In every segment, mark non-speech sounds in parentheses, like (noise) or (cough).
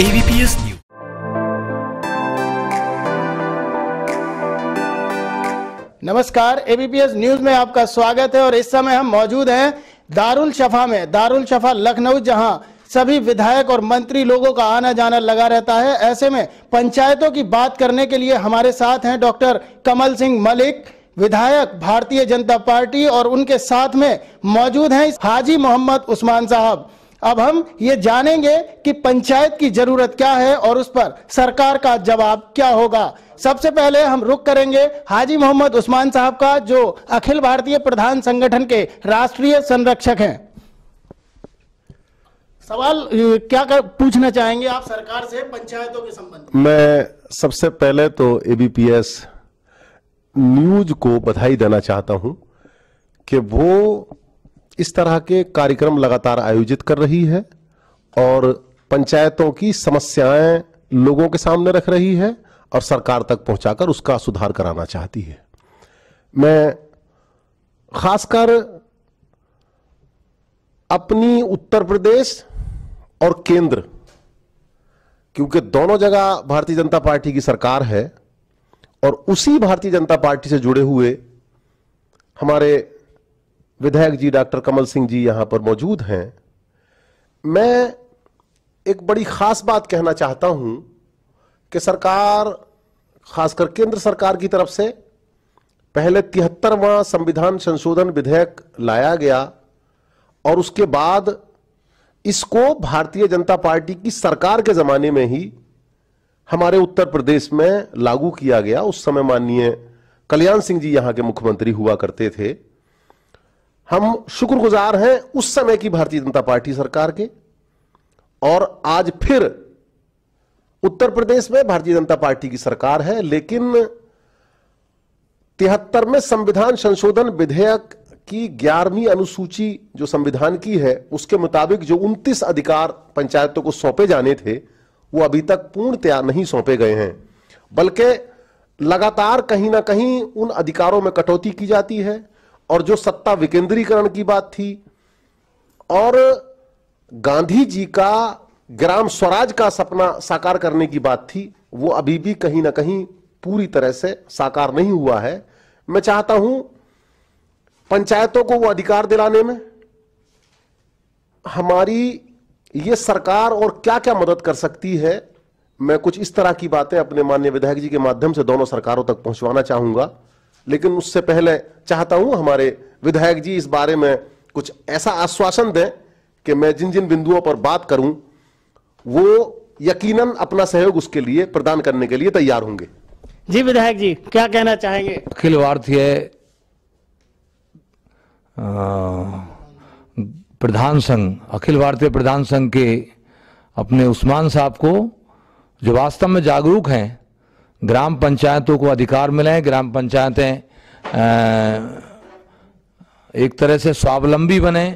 ABPS news नमस्कार ABPS news में आपका स्वागत है और इस समय हम मौजूद हैं दारुल शफा में दारुल शफा लखनऊ जहां सभी विधायक और मंत्री लोगों का आना जाना लगा रहता है ऐसे में पंचायतों की बात करने के लिए हमारे साथ हैं डॉक्टर कमल सिंह मलिक विधायक भारतीय जनता पार्टी और उनके साथ में मौजूद हैं हाजी मोहम्मद उस्मान साहब अब हम ये जानेंगे कि पंचायत की जरूरत क्या है और उस पर सरकार का जवाब क्या होगा सबसे पहले हम रुक करेंगे हाजी मोहम्मद उस्मान साहब का जो अखिल भारतीय प्रधान संगठन के राष्ट्रीय संरक्षक हैं सवाल क्या कर पूछना चाहेंगे आप सरकार से पंचायतों के संबंध में मैं सबसे पहले तो एबीपीएस न्यूज को बधाई देना चाहता हूं कि वो इस तरह के कार्यक्रम लगातार आयोजित कर रही है और पंचायतों की समस्याएं लोगों के सामने रख रही है और सरकार तक पहुंचाकर उसका सुधार कराना चाहती है मैं खासकर अपनी उत्तर प्रदेश और केंद्र क्योंकि दोनों जगह भारतीय जनता पार्टी की सरकार है और उसी भारतीय जनता पार्टी से जुड़े हुए हमारे विधायक जी डॉक्टर कमल सिंह जी यहाँ पर मौजूद हैं मैं एक बड़ी खास बात कहना चाहता हूं कि सरकार खासकर केंद्र सरकार की तरफ से पहले तिहत्तरवां संविधान संशोधन विधेयक लाया गया और उसके बाद इसको भारतीय जनता पार्टी की सरकार के जमाने में ही हमारे उत्तर प्रदेश में लागू किया गया उस समय माननीय कल्याण सिंह जी यहाँ के मुख्यमंत्री हुआ करते थे हम शुक्रगुजार हैं उस समय की भारतीय जनता पार्टी सरकार के और आज फिर उत्तर प्रदेश में भारतीय जनता पार्टी की सरकार है लेकिन तिहत्तर में संविधान संशोधन विधेयक की ग्यारहवीं अनुसूची जो संविधान की है उसके मुताबिक जो 29 अधिकार पंचायतों को सौंपे जाने थे वो अभी तक पूर्णतया नहीं सौंपे गए हैं बल्कि लगातार कहीं ना कहीं उन अधिकारों में कटौती की जाती है और जो सत्ता विकेंद्रीकरण की बात थी और गांधी जी का ग्राम स्वराज का सपना साकार करने की बात थी वो अभी भी कहीं ना कहीं पूरी तरह से साकार नहीं हुआ है मैं चाहता हूं पंचायतों को वो अधिकार दिलाने में हमारी ये सरकार और क्या क्या मदद कर सकती है मैं कुछ इस तरह की बातें अपने माननीय विधायक जी के माध्यम से दोनों सरकारों तक पहुंचवाना चाहूंगा लेकिन उससे पहले चाहता हूं हमारे विधायक जी इस बारे में कुछ ऐसा आश्वासन दें कि मैं जिन जिन बिंदुओं पर बात करूं वो यकीनन अपना सहयोग उसके लिए प्रदान करने के लिए तैयार होंगे जी विधायक जी क्या कहना चाहेंगे अखिल भारतीय प्रधान संघ अखिल भारतीय प्रधान संघ के अपने उस्मान साहब को जो वास्तव में जागरूक हैं ग्राम पंचायतों को अधिकार मिले हैं ग्राम पंचायतें एक तरह से स्वावलंबी बने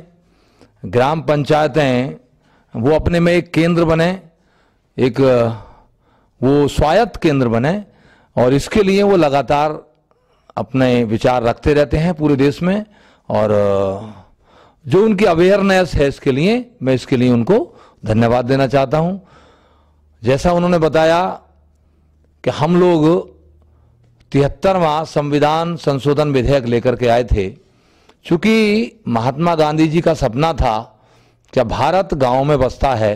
ग्राम पंचायतें वो अपने में एक केंद्र बने एक वो स्वायत्त केंद्र बने और इसके लिए वो लगातार अपने विचार रखते रहते हैं पूरे देश में और जो उनकी अवेयरनेस है इसके लिए मैं इसके लिए उनको धन्यवाद देना चाहता हूं जैसा उन्होंने बताया कि हम लोग तिहत्तरवा संविधान संशोधन विधेयक लेकर के आए थे चूंकि महात्मा गांधी जी का सपना था कि भारत गांव में बसता है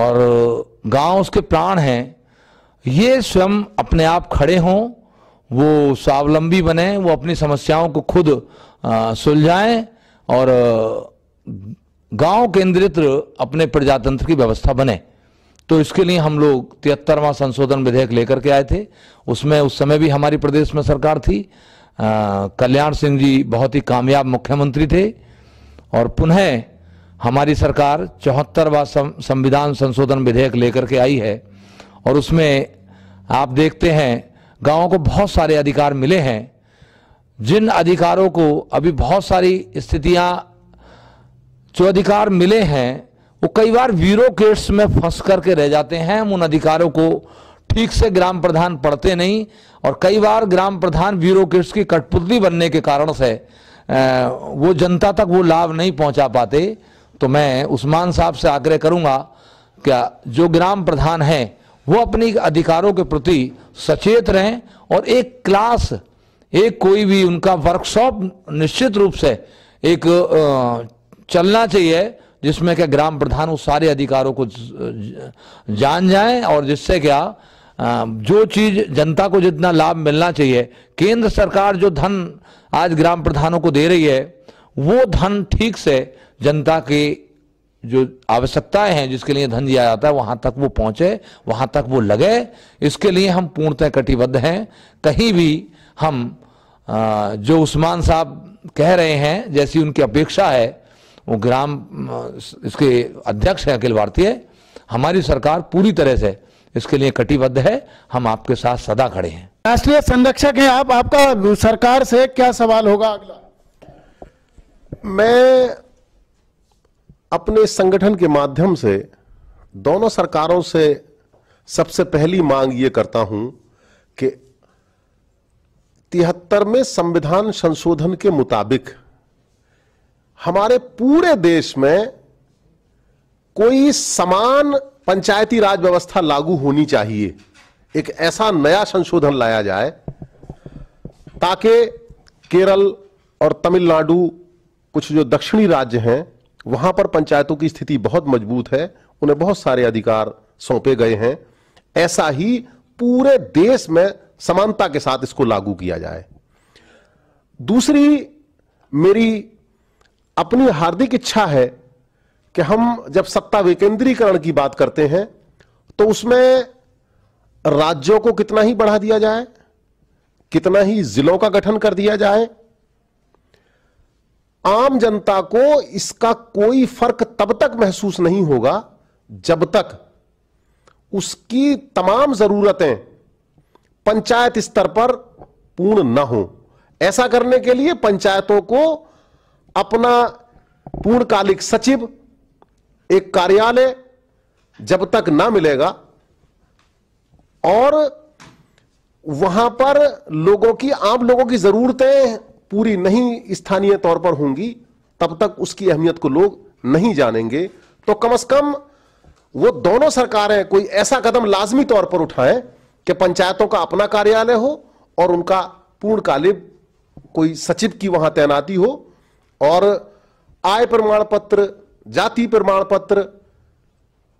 और गांव उसके प्राण हैं ये स्वयं अपने आप खड़े हों वो स्वावलंबी बने वो अपनी समस्याओं को खुद सुलझाएं और गांव केंद्रित अपने प्रजातंत्र की व्यवस्था बने तो इसके लिए हम लोग तिहत्तरवा संशोधन विधेयक लेकर के आए थे उसमें उस समय भी हमारी प्रदेश में सरकार थी कल्याण सिंह जी बहुत ही कामयाब मुख्यमंत्री थे और पुनः हमारी सरकार चौहत्तरवा संविधान संशोधन विधेयक लेकर के आई है और उसमें आप देखते हैं गांवों को बहुत सारे अधिकार मिले हैं जिन अधिकारों को अभी बहुत सारी स्थितियां जो अधिकार मिले हैं वो कई बार ब्यूरोक्रेट्स में फंस करके रह जाते हैं हम उन अधिकारों को ठीक से ग्राम प्रधान पढ़ते नहीं और कई बार ग्राम प्रधान ब्यूरोक्रेट्स की कठपुतली बनने के कारण से वो जनता तक वो लाभ नहीं पहुंचा पाते तो मैं उस्मान साहब से आग्रह करूंगा क्या जो ग्राम प्रधान हैं वो अपनी अधिकारों के प्रति सचेत रहें और एक क्लास एक कोई भी उनका वर्कशॉप निश्चित रूप से एक चलना चाहिए जिसमें क्या ग्राम प्रधान उस सारे अधिकारों को जान जाए और जिससे क्या जो चीज जनता को जितना लाभ मिलना चाहिए केंद्र सरकार जो धन आज ग्राम प्रधानों को दे रही है वो धन ठीक से जनता की जो आवश्यकताएं हैं जिसके लिए धन दिया जाता है वहां तक वो पहुंचे वहां तक वो लगे इसके लिए हम पूर्णतः कटिबद्ध हैं कहीं भी हम जो उस्मान साहब कह रहे हैं जैसी उनकी अपेक्षा है वो ग्राम इसके अध्यक्ष हैं अखिल भारतीय हमारी सरकार पूरी तरह से इसके लिए कटिबद्ध है हम आपके साथ सदा खड़े हैं राष्ट्रीय संरक्षक हैं आप आपका सरकार से क्या सवाल होगा अगला मैं अपने संगठन के माध्यम से दोनों सरकारों से सबसे पहली मांग ये करता हूं कि तिहत्तरवें संविधान संशोधन के मुताबिक हमारे पूरे देश में कोई समान पंचायती राज व्यवस्था लागू होनी चाहिए एक ऐसा नया संशोधन लाया जाए ताकि केरल और तमिलनाडु कुछ जो दक्षिणी राज्य हैं वहां पर पंचायतों की स्थिति बहुत मजबूत है उन्हें बहुत सारे अधिकार सौंपे गए हैं ऐसा ही पूरे देश में समानता के साथ इसको लागू किया जाए दूसरी मेरी अपनी हार्दिक इच्छा है कि हम जब सत्ता विकेंद्रीकरण की बात करते हैं तो उसमें राज्यों को कितना ही बढ़ा दिया जाए कितना ही जिलों का गठन कर दिया जाए आम जनता को इसका कोई फर्क तब तक महसूस नहीं होगा जब तक उसकी तमाम जरूरतें पंचायत स्तर पर पूर्ण न हो ऐसा करने के लिए पंचायतों को अपना पूर्णकालिक सचिव एक कार्यालय जब तक ना मिलेगा और वहां पर लोगों की आम लोगों की जरूरतें पूरी नहीं स्थानीय तौर पर होंगी तब तक उसकी अहमियत को लोग नहीं जानेंगे तो कम से कम वो दोनों सरकारें कोई ऐसा कदम लाजमी तौर पर उठाएं कि पंचायतों का अपना कार्यालय हो और उनका पूर्णकालिक कोई सचिव की वहां तैनाती हो और आय प्रमाण पत्र जाति प्रमाण पत्र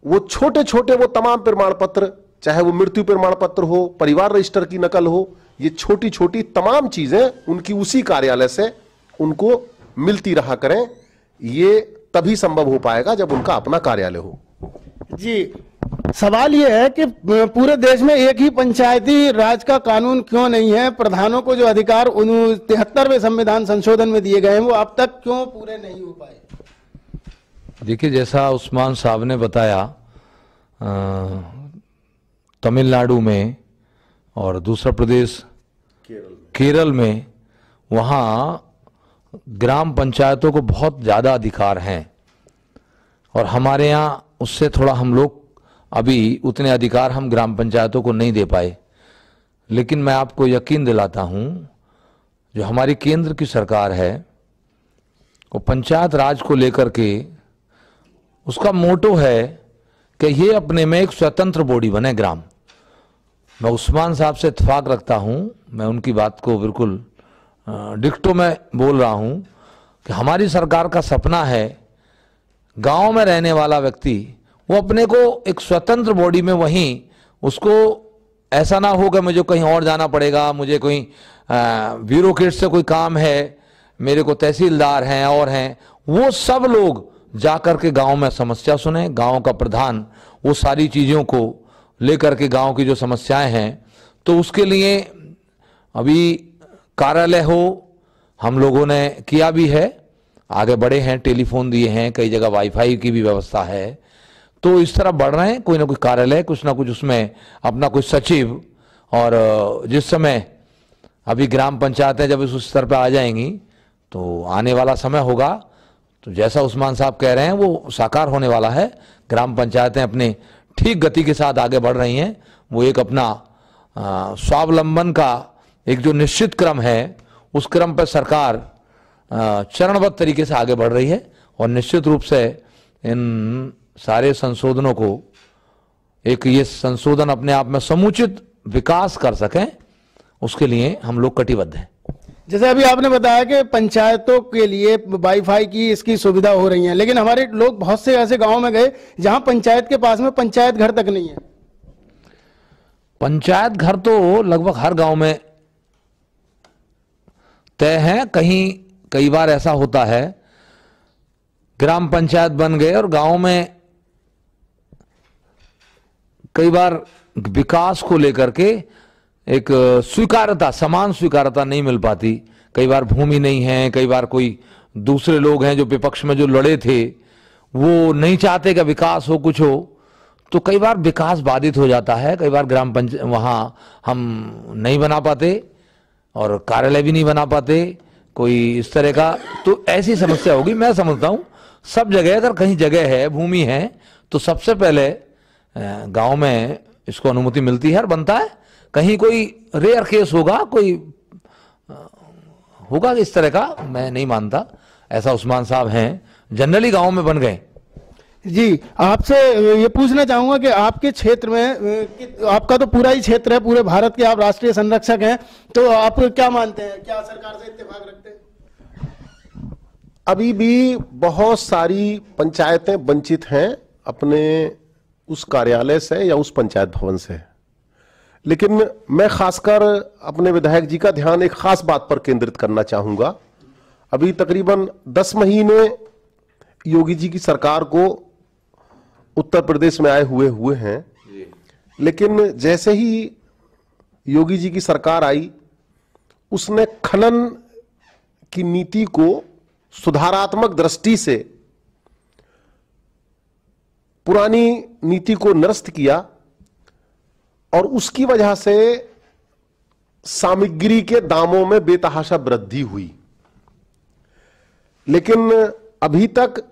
वो छोटे छोटे वो तमाम प्रमाण पत्र चाहे वो मृत्यु प्रमाण पत्र हो परिवार रजिस्टर की नकल हो ये छोटी छोटी तमाम चीजें उनकी उसी कार्यालय से उनको मिलती रहा करें ये तभी संभव हो पाएगा जब उनका अपना कार्यालय हो जी सवाल ये है कि पूरे देश में एक ही पंचायती राज का कानून क्यों नहीं है प्रधानों को जो अधिकार तिहत्तरवे संविधान संशोधन में दिए गए हैं वो अब तक क्यों पूरे नहीं हो पाए देखिए जैसा उस्मान साहब ने बताया तमिलनाडु में और दूसरा प्रदेश केरल में वहाँ ग्राम पंचायतों को बहुत ज़्यादा अधिकार हैं और हमारे यहाँ उससे थोड़ा हम लोग अभी उतने अधिकार हम ग्राम पंचायतों को नहीं दे पाए लेकिन मैं आपको यकीन दिलाता हूँ जो हमारी केंद्र की सरकार है वो पंचायत राज को लेकर के उसका मोटो है कि ये अपने में एक स्वतंत्र बॉडी बने ग्राम मैं उस्मान साहब से इतफाक़ रखता हूँ मैं उनकी बात को बिल्कुल डिक्टो में बोल रहा हूँ कि हमारी सरकार का सपना है गांव में रहने वाला व्यक्ति वो अपने को एक स्वतंत्र बॉडी में वहीं उसको ऐसा ना हो कि मुझे कहीं और जाना पड़ेगा मुझे कोई ब्यूरोक्रेट से कोई काम है मेरे को तहसीलदार हैं और हैं वो सब लोग जाकर के गांव में समस्या सुने गांव का प्रधान वो सारी चीज़ों को लेकर के गांव की जो समस्याएं हैं तो उसके लिए अभी कार्यालय हो हम लोगों ने किया भी है आगे बढ़े हैं टेलीफोन दिए हैं कई जगह वाईफाई की भी व्यवस्था है तो इस तरह बढ़ रहे हैं कोई ना कोई कार्यालय कुछ ना कुछ उसमें अपना कुछ सचिव और जिस समय अभी ग्राम पंचायतें जब इस स्तर पर आ जाएंगी तो आने वाला समय होगा तो जैसा उस्मान साहब कह रहे हैं वो साकार होने वाला है ग्राम पंचायतें अपने ठीक गति के साथ आगे बढ़ रही हैं वो एक अपना स्वावलंबन का एक जो निश्चित क्रम है उस क्रम पर सरकार चरणबद्ध तरीके से आगे बढ़ रही है और निश्चित रूप से इन सारे संशोधनों को एक ये संशोधन अपने आप में समुचित विकास कर सकें उसके लिए हम लोग कटिबद्ध हैं जैसे अभी आपने बताया कि पंचायतों के लिए वाईफाई की इसकी सुविधा हो रही है लेकिन हमारे लोग बहुत से ऐसे गांव में गए जहां पंचायत के पास में पंचायत घर तक नहीं है पंचायत घर तो लगभग हर गांव में तय है कहीं कई बार ऐसा होता है ग्राम पंचायत बन गए और गांव में कई बार विकास को लेकर के एक स्वीकारता समान स्वीकारता नहीं मिल पाती कई बार भूमि नहीं है कई बार कोई दूसरे लोग हैं जो विपक्ष में जो लड़े थे वो नहीं चाहते कि विकास हो कुछ हो तो कई बार विकास बाधित हो जाता है कई बार ग्राम पंचायत वहाँ हम नहीं बना पाते और कार्यालय भी नहीं बना पाते कोई इस तरह का तो ऐसी समस्या होगी मैं समझता हूँ सब जगह अगर कहीं जगह है भूमि है तो सबसे पहले गांव में इसको अनुमति मिलती है और बनता है कहीं कोई रेयर केस होगा कोई होगा इस तरह का मैं नहीं मानता ऐसा उस्मान साहब हैं जनरली गांव में बन गए जी आपसे ये पूछना चाहूंगा कि आपके क्षेत्र में आपका तो पूरा ही क्षेत्र है पूरे भारत के आप राष्ट्रीय संरक्षक हैं तो आप क्या मानते हैं क्या सरकार से इतफाक रखते हैं अभी भी बहुत सारी पंचायतें वंचित हैं अपने उस कार्यालय से या उस पंचायत भवन से लेकिन मैं खासकर अपने विधायक जी का ध्यान एक खास बात पर केंद्रित करना चाहूंगा अभी तकरीबन दस महीने योगी जी की सरकार को उत्तर प्रदेश में आए हुए हुए हैं लेकिन जैसे ही योगी जी की सरकार आई उसने खनन की नीति को सुधारात्मक दृष्टि से पुरानी नीति को नष्ट किया और उसकी वजह से सामग्री के दामों में बेतहाशा वृद्धि हुई लेकिन अभी तक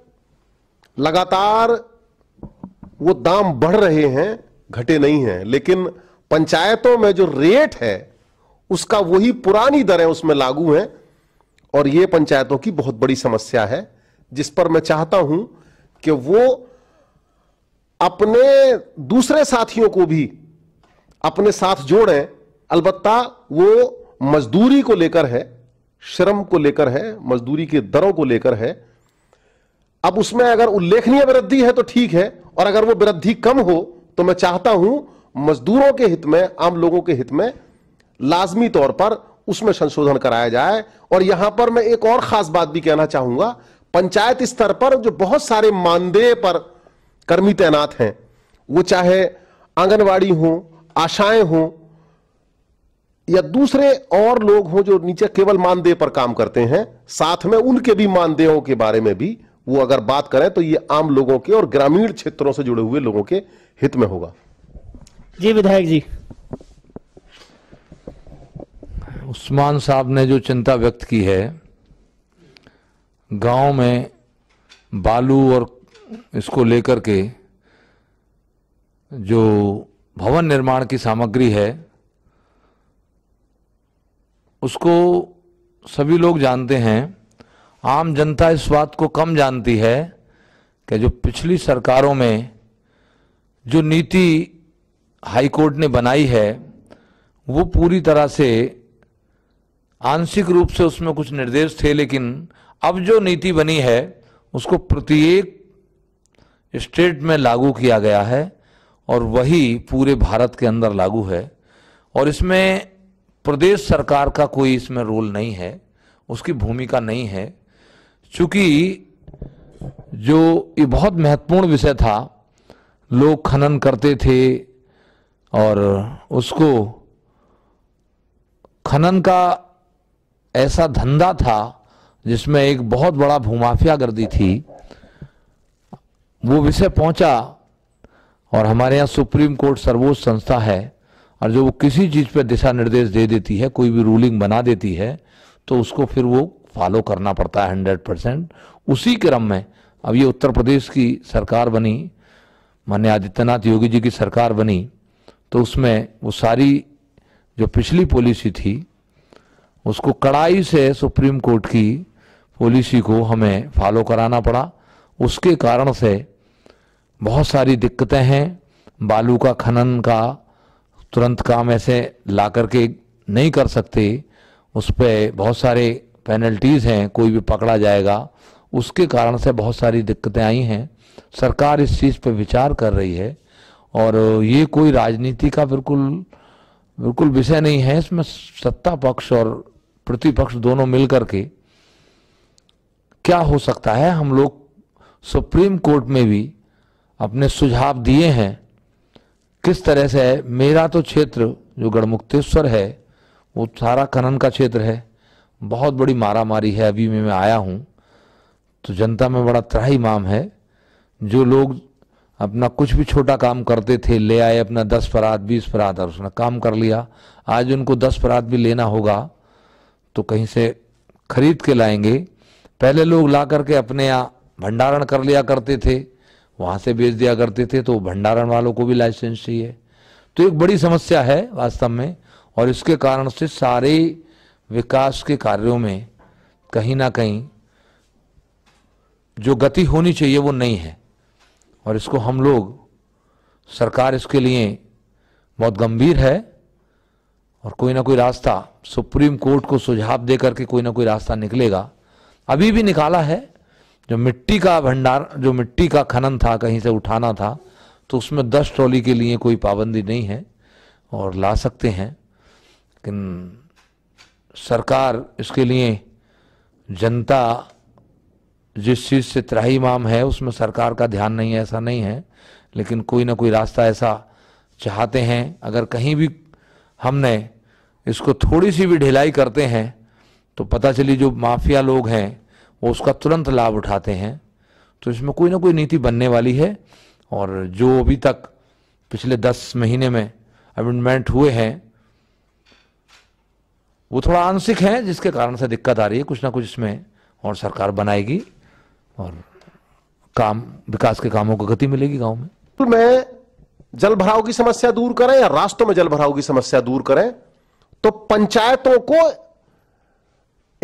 लगातार वो दाम बढ़ रहे हैं घटे नहीं हैं लेकिन पंचायतों में जो रेट है उसका वही पुरानी दरें उसमें लागू हैं और ये पंचायतों की बहुत बड़ी समस्या है जिस पर मैं चाहता हूं कि वो अपने दूसरे साथियों को भी अपने साथ जोड़ें अलबत्ता वो मजदूरी को लेकर है श्रम को लेकर है मजदूरी के दरों को लेकर है अब उसमें अगर उल्लेखनीय वृद्धि है तो ठीक है और अगर वो वृद्धि कम हो तो मैं चाहता हूं मजदूरों के हित में आम लोगों के हित में लाजमी तौर पर उसमें संशोधन कराया जाए और यहां पर मैं एक और खास बात भी कहना चाहूंगा पंचायत स्तर पर जो बहुत सारे मानदेय पर कर्मी तैनात हैं वो चाहे आंगनवाड़ी हो आशाएं हो या दूसरे और लोग हों जो नीचे केवल मानदेय पर काम करते हैं साथ में उनके भी मानदेयों के बारे में भी वो अगर बात करें तो ये आम लोगों के और ग्रामीण क्षेत्रों से जुड़े हुए लोगों के हित में होगा जी विधायक जी उस्मान साहब ने जो चिंता व्यक्त की है गांव में बालू और इसको लेकर के जो भवन निर्माण की सामग्री है उसको सभी लोग जानते हैं आम जनता इस बात को कम जानती है कि जो पिछली सरकारों में जो नीति हाईकोर्ट ने बनाई है वो पूरी तरह से आंशिक रूप से उसमें कुछ निर्देश थे लेकिन अब जो नीति बनी है उसको प्रत्येक स्टेट में लागू किया गया है और वही पूरे भारत के अंदर लागू है और इसमें प्रदेश सरकार का कोई इसमें रोल नहीं है उसकी भूमिका नहीं है चूँकि जो ये बहुत महत्वपूर्ण विषय था लोग खनन करते थे और उसको खनन का ऐसा धंधा था जिसमें एक बहुत बड़ा भूमाफिया गर्दी थी वो विषय पहुंचा और हमारे यहाँ सुप्रीम कोर्ट सर्वोच्च संस्था है और जो वो किसी चीज़ पे दिशा निर्देश दे देती है कोई भी रूलिंग बना देती है तो उसको फिर वो फॉलो करना पड़ता है हंड्रेड परसेंट उसी क्रम में अब ये उत्तर प्रदेश की सरकार बनी मान्य आदित्यनाथ योगी जी की सरकार बनी तो उसमें वो सारी जो पिछली पॉलिसी थी उसको कड़ाई से सुप्रीम कोर्ट की पॉलिसी को हमें फॉलो कराना पड़ा उसके कारण से बहुत सारी दिक्कतें हैं बालू का खनन का तुरंत काम ऐसे ला करके नहीं कर सकते उस पर बहुत सारे पेनल्टीज़ हैं कोई भी पकड़ा जाएगा उसके कारण से बहुत सारी दिक्कतें आई हैं सरकार इस चीज़ पर विचार कर रही है और ये कोई राजनीति का बिल्कुल बिल्कुल विषय नहीं है इसमें सत्ता पक्ष और प्रतिपक्ष दोनों मिलकर के क्या हो सकता है हम लोग सुप्रीम कोर्ट में भी अपने सुझाव दिए हैं किस तरह से है मेरा तो क्षेत्र जो गढ़मुक्तेश्वर है वो सारा खनन का क्षेत्र है बहुत बड़ी मारामारी है अभी मैं मैं आया हूँ तो जनता में बड़ा त्राही माम है जो लोग अपना कुछ भी छोटा काम करते थे ले आए अपना दस फराद बीस फराद और उसने काम कर लिया आज उनको दस फराद भी लेना होगा तो कहीं से खरीद के लाएंगे पहले लोग ला करके अपने यहाँ भंडारण कर लिया करते थे वहाँ से बेच दिया करते थे तो भंडारण वालों को भी लाइसेंस चाहिए तो एक बड़ी समस्या है वास्तव में और इसके कारण से सारे विकास के कार्यों में कहीं ना कहीं जो गति होनी चाहिए वो नहीं है और इसको हम लोग सरकार इसके लिए बहुत गंभीर है और कोई ना कोई रास्ता सुप्रीम कोर्ट को सुझाव दे करके कोई ना कोई रास्ता निकलेगा अभी भी निकाला है जो मिट्टी का भंडार जो मिट्टी का खनन था कहीं से उठाना था तो उसमें दस ट्रॉली के लिए कोई पाबंदी नहीं है और ला सकते हैं लेकिन सरकार इसके लिए जनता जिस चीज़ से त्राही माम है उसमें सरकार का ध्यान नहीं है ऐसा नहीं है लेकिन कोई ना कोई रास्ता ऐसा चाहते हैं अगर कहीं भी हमने इसको थोड़ी सी भी ढिलाई करते हैं तो पता चली जो माफिया लोग हैं वो उसका तुरंत लाभ उठाते हैं तो इसमें कोई ना कोई नीति बनने वाली है और जो अभी तक पिछले दस महीने में अमेंडमेंट हुए हैं वो थोड़ा आंशिक हैं जिसके कारण से दिक्कत आ रही है कुछ ना कुछ इसमें और सरकार बनाएगी और काम विकास के कामों को गति मिलेगी गांव में मैं जल भराव की समस्या दूर करें या रास्तों में जल भराव की समस्या दूर करें तो पंचायतों को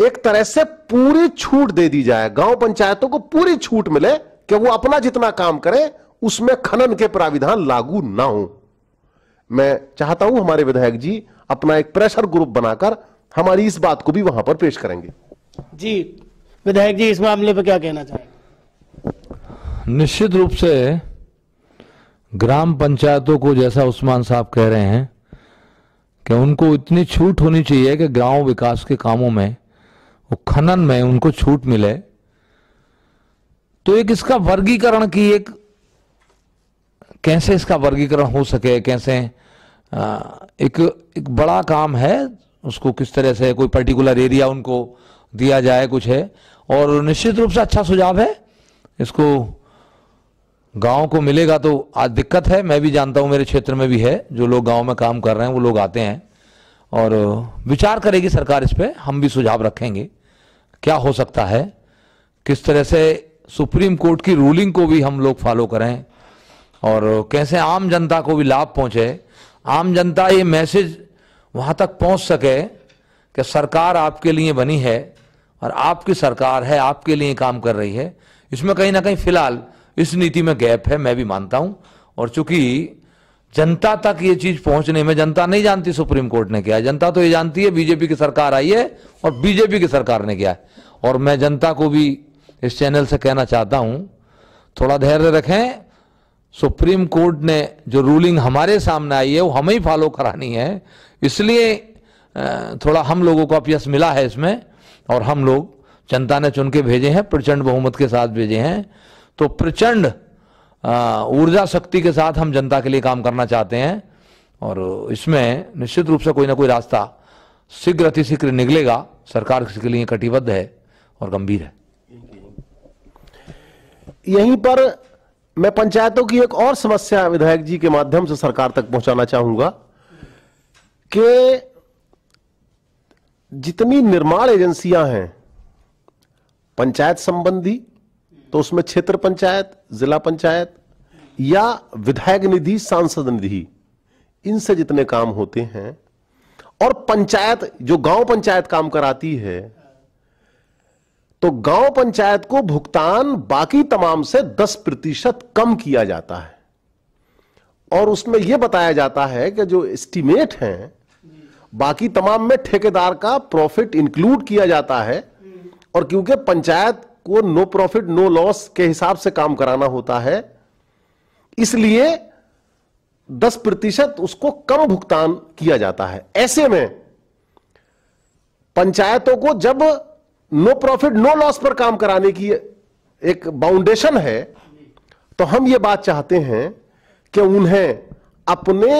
एक तरह से पूरी छूट दे दी जाए गांव पंचायतों को पूरी छूट मिले कि वो अपना जितना काम करें उसमें खनन के प्राविधान लागू ना हो मैं चाहता हूं हमारे विधायक जी अपना एक प्रेशर ग्रुप बनाकर हमारी इस बात को भी वहां पर पेश करेंगे जी विधायक जी इस मामले पर क्या कहना चाहेंगे निश्चित रूप से ग्राम पंचायतों को जैसा उस्मान साहब कह रहे हैं कि उनको इतनी छूट होनी चाहिए कि गांव विकास के कामों में वो खनन में उनको छूट मिले तो एक इसका वर्गीकरण की एक कैसे इसका वर्गीकरण हो सके कैसे आ, एक एक बड़ा काम है उसको किस तरह से कोई पर्टिकुलर एरिया उनको दिया जाए कुछ है और निश्चित रूप से अच्छा सुझाव है इसको गांव को मिलेगा तो आज दिक्कत है मैं भी जानता हूं मेरे क्षेत्र में भी है जो लोग गांव में काम कर रहे हैं वो लोग आते हैं और विचार करेगी सरकार इस पर हम भी सुझाव रखेंगे क्या हो सकता है किस तरह से सुप्रीम कोर्ट की रूलिंग को भी हम लोग फॉलो करें और कैसे आम जनता को भी लाभ पहुंचे आम जनता ये मैसेज वहाँ तक पहुँच सके कि सरकार आपके लिए बनी है और आपकी सरकार है आपके लिए काम कर रही है इसमें कहीं ना कहीं फिलहाल इस नीति में गैप है मैं भी मानता हूं और चूंकि जनता तक ये चीज पहुंचने में जनता नहीं जानती सुप्रीम कोर्ट ने क्या जनता तो ये जानती है बीजेपी की सरकार आई है और बीजेपी की सरकार ने क्या है और मैं जनता को भी इस चैनल से कहना चाहता हूं थोड़ा धैर्य रखें सुप्रीम कोर्ट ने जो रूलिंग हमारे सामने आई है वो हमें ही फॉलो करानी है इसलिए थोड़ा हम लोगों को अपयस मिला है इसमें और हम लोग जनता ने चुन के भेजे हैं प्रचंड बहुमत के साथ भेजे हैं तो प्रचंड ऊर्जा शक्ति के साथ हम जनता के लिए काम करना चाहते हैं और इसमें निश्चित रूप से कोई ना कोई रास्ता शीघ्र अतिशीघ्र निकलेगा सरकार इसके लिए कटिबद्ध है और गंभीर है यहीं पर मैं पंचायतों की एक और समस्या विधायक जी के माध्यम से सरकार तक पहुंचाना चाहूंगा कि जितनी निर्माण एजेंसियां हैं पंचायत संबंधी तो उसमें क्षेत्र पंचायत जिला पंचायत या विधायक निधि सांसद निधि इनसे जितने काम होते हैं और पंचायत जो गांव पंचायत काम कराती है तो गांव पंचायत को भुगतान बाकी तमाम से 10 प्रतिशत कम किया जाता है और उसमें यह बताया जाता है कि जो एस्टीमेट है बाकी तमाम में ठेकेदार का प्रॉफिट इंक्लूड किया जाता है और क्योंकि पंचायत को नो प्रॉफिट नो लॉस के हिसाब से काम कराना होता है इसलिए 10 प्रतिशत उसको कम भुगतान किया जाता है ऐसे में पंचायतों को जब नो प्रॉफिट नो लॉस पर काम कराने की एक बाउंडेशन है तो हम ये बात चाहते हैं कि उन्हें अपने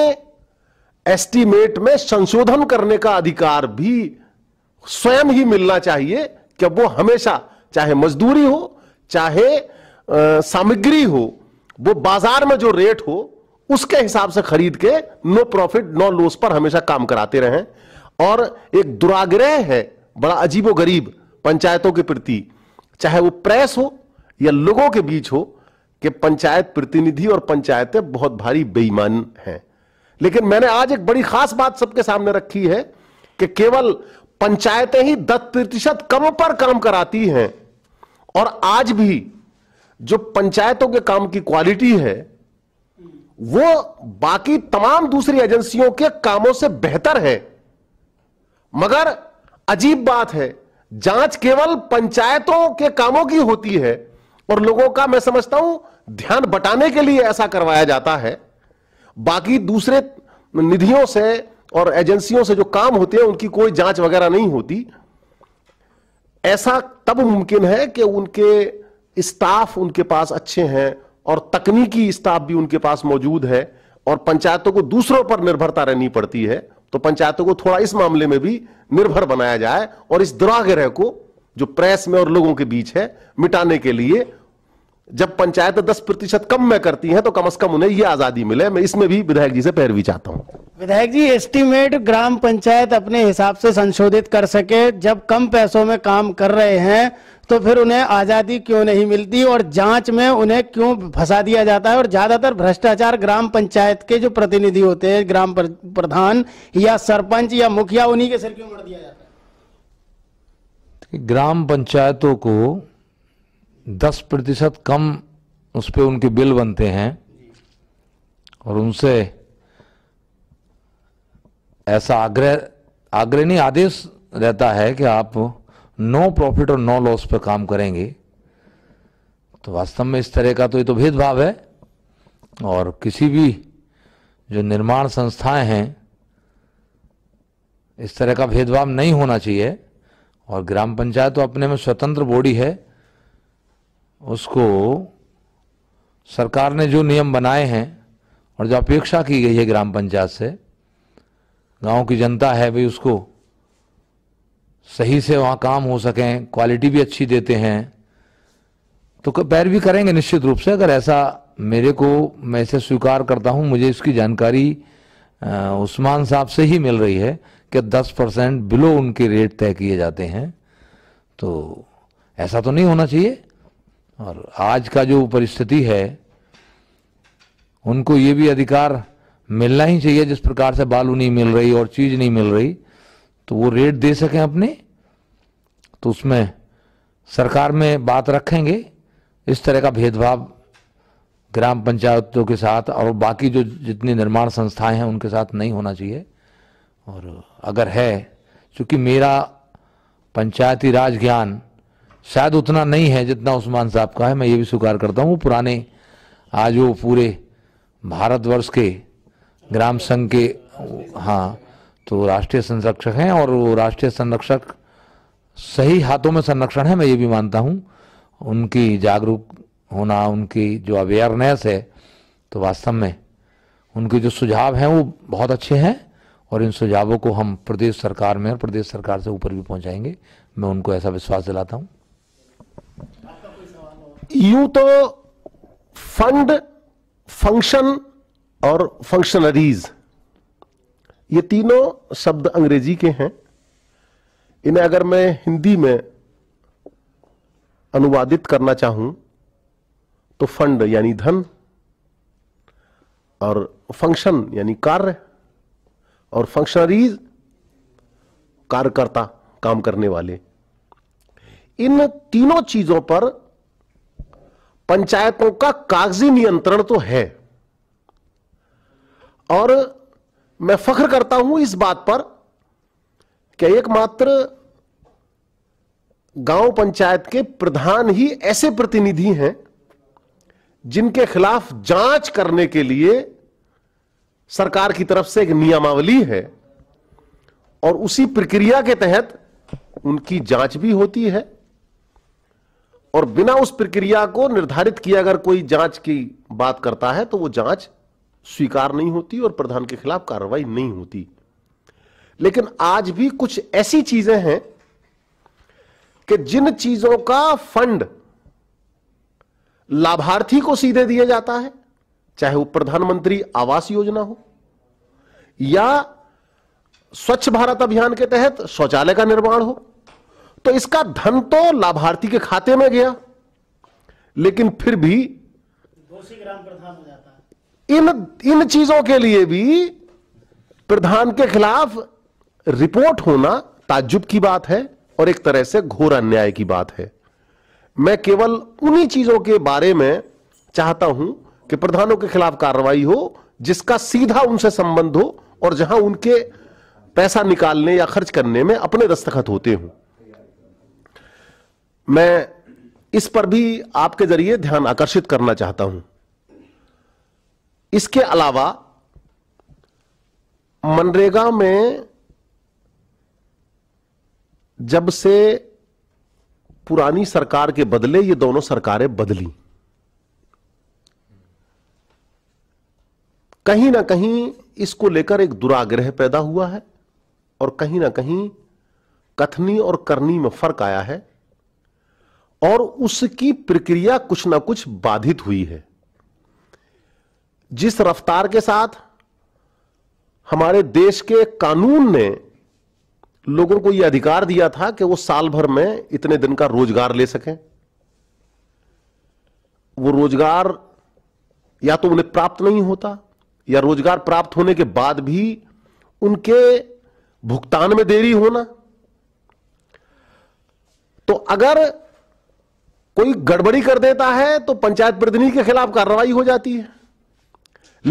एस्टीमेट में संशोधन करने का अधिकार भी स्वयं ही मिलना चाहिए कि वो हमेशा चाहे मजदूरी हो चाहे सामग्री हो वो बाजार में जो रेट हो उसके हिसाब से खरीद के नो प्रॉफिट नो लॉस पर हमेशा काम कराते रहे और एक दुराग्रह है बड़ा अजीबो गरीब पंचायतों के प्रति चाहे वो प्रेस हो या लोगों के बीच हो कि पंचायत प्रतिनिधि और पंचायतें बहुत भारी बेईमान हैं लेकिन मैंने आज एक बड़ी खास बात सबके सामने रखी है कि केवल पंचायतें ही दस प्रतिशत कम पर काम कराती हैं और आज भी जो पंचायतों के काम की क्वालिटी है वो बाकी तमाम दूसरी एजेंसियों के कामों से बेहतर है मगर अजीब बात है जांच केवल पंचायतों के कामों की होती है और लोगों का मैं समझता हूं ध्यान बटाने के लिए ऐसा करवाया जाता है बाकी दूसरे निधियों से और एजेंसियों से जो काम होते हैं उनकी कोई जांच वगैरह नहीं होती ऐसा तब मुमकिन है कि उनके स्टाफ उनके पास अच्छे हैं और तकनीकी स्टाफ भी उनके पास मौजूद है और पंचायतों को दूसरों पर निर्भरता रहनी पड़ती है तो पंचायतों को थोड़ा इस मामले में भी निर्भर बनाया जाए और इस दुराग्रह को जो प्रेस में और लोगों के बीच है मिटाने के लिए जब पंचायत दस प्रतिशत कम में करती हैं तो कम से कम उन्हें ये आजादी मिले मैं इसमें भी विधायक जी से पैरवी चाहता हूँ विधायक जी एस्टीमेट ग्राम पंचायत अपने हिसाब से संशोधित कर सके जब कम पैसों में काम कर रहे हैं तो फिर उन्हें आजादी क्यों नहीं मिलती और जांच में उन्हें क्यों फंसा दिया जाता है और ज्यादातर भ्रष्टाचार ग्राम पंचायत के जो प्रतिनिधि होते हैं ग्राम प्रधान या सरपंच या मुखिया उन्हीं के सिर क्यों मर दिया जाता है ग्राम पंचायतों को दस प्रतिशत कम उस पर उनके बिल बनते हैं और उनसे ऐसा आग्रह आग्रह नहीं आदेश रहता है कि आप नो प्रॉफिट और नो लॉस पर काम करेंगे तो वास्तव में इस तरह का तो ये तो भेदभाव है और किसी भी जो निर्माण संस्थाएं हैं इस तरह का भेदभाव नहीं होना चाहिए और ग्राम पंचायत तो अपने में स्वतंत्र बॉडी है उसको सरकार ने जो नियम बनाए हैं और जो अपेक्षा की गई है ग्राम पंचायत से गांव की जनता है भाई उसको सही से वहाँ काम हो सकें क्वालिटी भी अच्छी देते हैं तो पैर भी करेंगे निश्चित रूप से अगर ऐसा मेरे को मैं इसे स्वीकार करता हूँ मुझे इसकी जानकारी उस्मान साहब से ही मिल रही है कि 10 परसेंट बिलो उनके रेट तय किए जाते हैं तो ऐसा तो नहीं होना चाहिए और आज का जो परिस्थिति है उनको ये भी अधिकार मिलना ही चाहिए जिस प्रकार से बालू नहीं मिल रही और चीज नहीं मिल रही तो वो रेट दे सकें अपने तो उसमें सरकार में बात रखेंगे इस तरह का भेदभाव ग्राम पंचायतों के साथ और बाकी जो जितनी निर्माण संस्थाएं हैं उनके साथ नहीं होना चाहिए और अगर है चूँकि मेरा पंचायती राज ज्ञान शायद उतना नहीं है जितना उस्मान साहब का है मैं ये भी स्वीकार करता हूँ वो पुराने आज वो पूरे भारतवर्ष के ग्राम संघ के हाँ तो राष्ट्रीय संरक्षक हैं और वो राष्ट्रीय संरक्षक सही हाथों में संरक्षण है मैं ये भी मानता हूँ उनकी जागरूक होना उनकी जो अवेयरनेस है तो वास्तव में उनके जो सुझाव हैं वो बहुत अच्छे हैं और इन सुझावों को हम प्रदेश सरकार में और प्रदेश सरकार से ऊपर भी पहुंचाएंगे मैं उनको ऐसा विश्वास दिलाता हूँ यू तो फंड फंक्शन और फंक्शनरीज ये तीनों शब्द अंग्रेजी के हैं इन्हें अगर मैं हिंदी में अनुवादित करना चाहूं तो फंड यानी धन और फंक्शन यानी कार्य और फंक्शनरीज कार्यकर्ता काम करने वाले इन तीनों चीजों पर पंचायतों का कागजी नियंत्रण तो है और मैं फख्र करता हूं इस बात पर कि एकमात्र गांव पंचायत के प्रधान ही ऐसे प्रतिनिधि हैं जिनके खिलाफ जांच करने के लिए सरकार की तरफ से एक नियमावली है और उसी प्रक्रिया के तहत उनकी जांच भी होती है और बिना उस प्रक्रिया को निर्धारित किए अगर कोई जांच की बात करता है तो वो जांच स्वीकार नहीं होती और प्रधान के खिलाफ कार्रवाई नहीं होती लेकिन आज भी कुछ ऐसी चीजें हैं कि जिन चीजों का फंड लाभार्थी को सीधे दिया जाता है चाहे वो प्रधानमंत्री आवास योजना हो या स्वच्छ भारत अभियान के तहत शौचालय का निर्माण हो तो इसका धन तो लाभार्थी के खाते में गया लेकिन फिर भी इन इन चीजों के लिए भी प्रधान के खिलाफ रिपोर्ट होना ताज्जुब की बात है और एक तरह से घोर अन्याय की बात है मैं केवल उन्हीं चीजों के बारे में चाहता हूं कि प्रधानों के खिलाफ कार्रवाई हो जिसका सीधा उनसे संबंध हो और जहां उनके पैसा निकालने या खर्च करने में अपने दस्तखत होते हों मैं इस पर भी आपके जरिए ध्यान आकर्षित करना चाहता हूं इसके अलावा मनरेगा में जब से पुरानी सरकार के बदले ये दोनों सरकारें बदली कहीं ना कहीं इसको लेकर एक दुराग्रह पैदा हुआ है और कहीं ना कहीं कथनी और करनी में फर्क आया है और उसकी प्रक्रिया कुछ ना कुछ बाधित हुई है जिस रफ्तार के साथ हमारे देश के कानून ने लोगों को यह अधिकार दिया था कि वो साल भर में इतने दिन का रोजगार ले सकें वो रोजगार या तो उन्हें प्राप्त नहीं होता या रोजगार प्राप्त होने के बाद भी उनके भुगतान में देरी होना तो अगर कोई गड़बड़ी कर देता है तो पंचायत प्रतिनिधि के खिलाफ कार्रवाई हो जाती है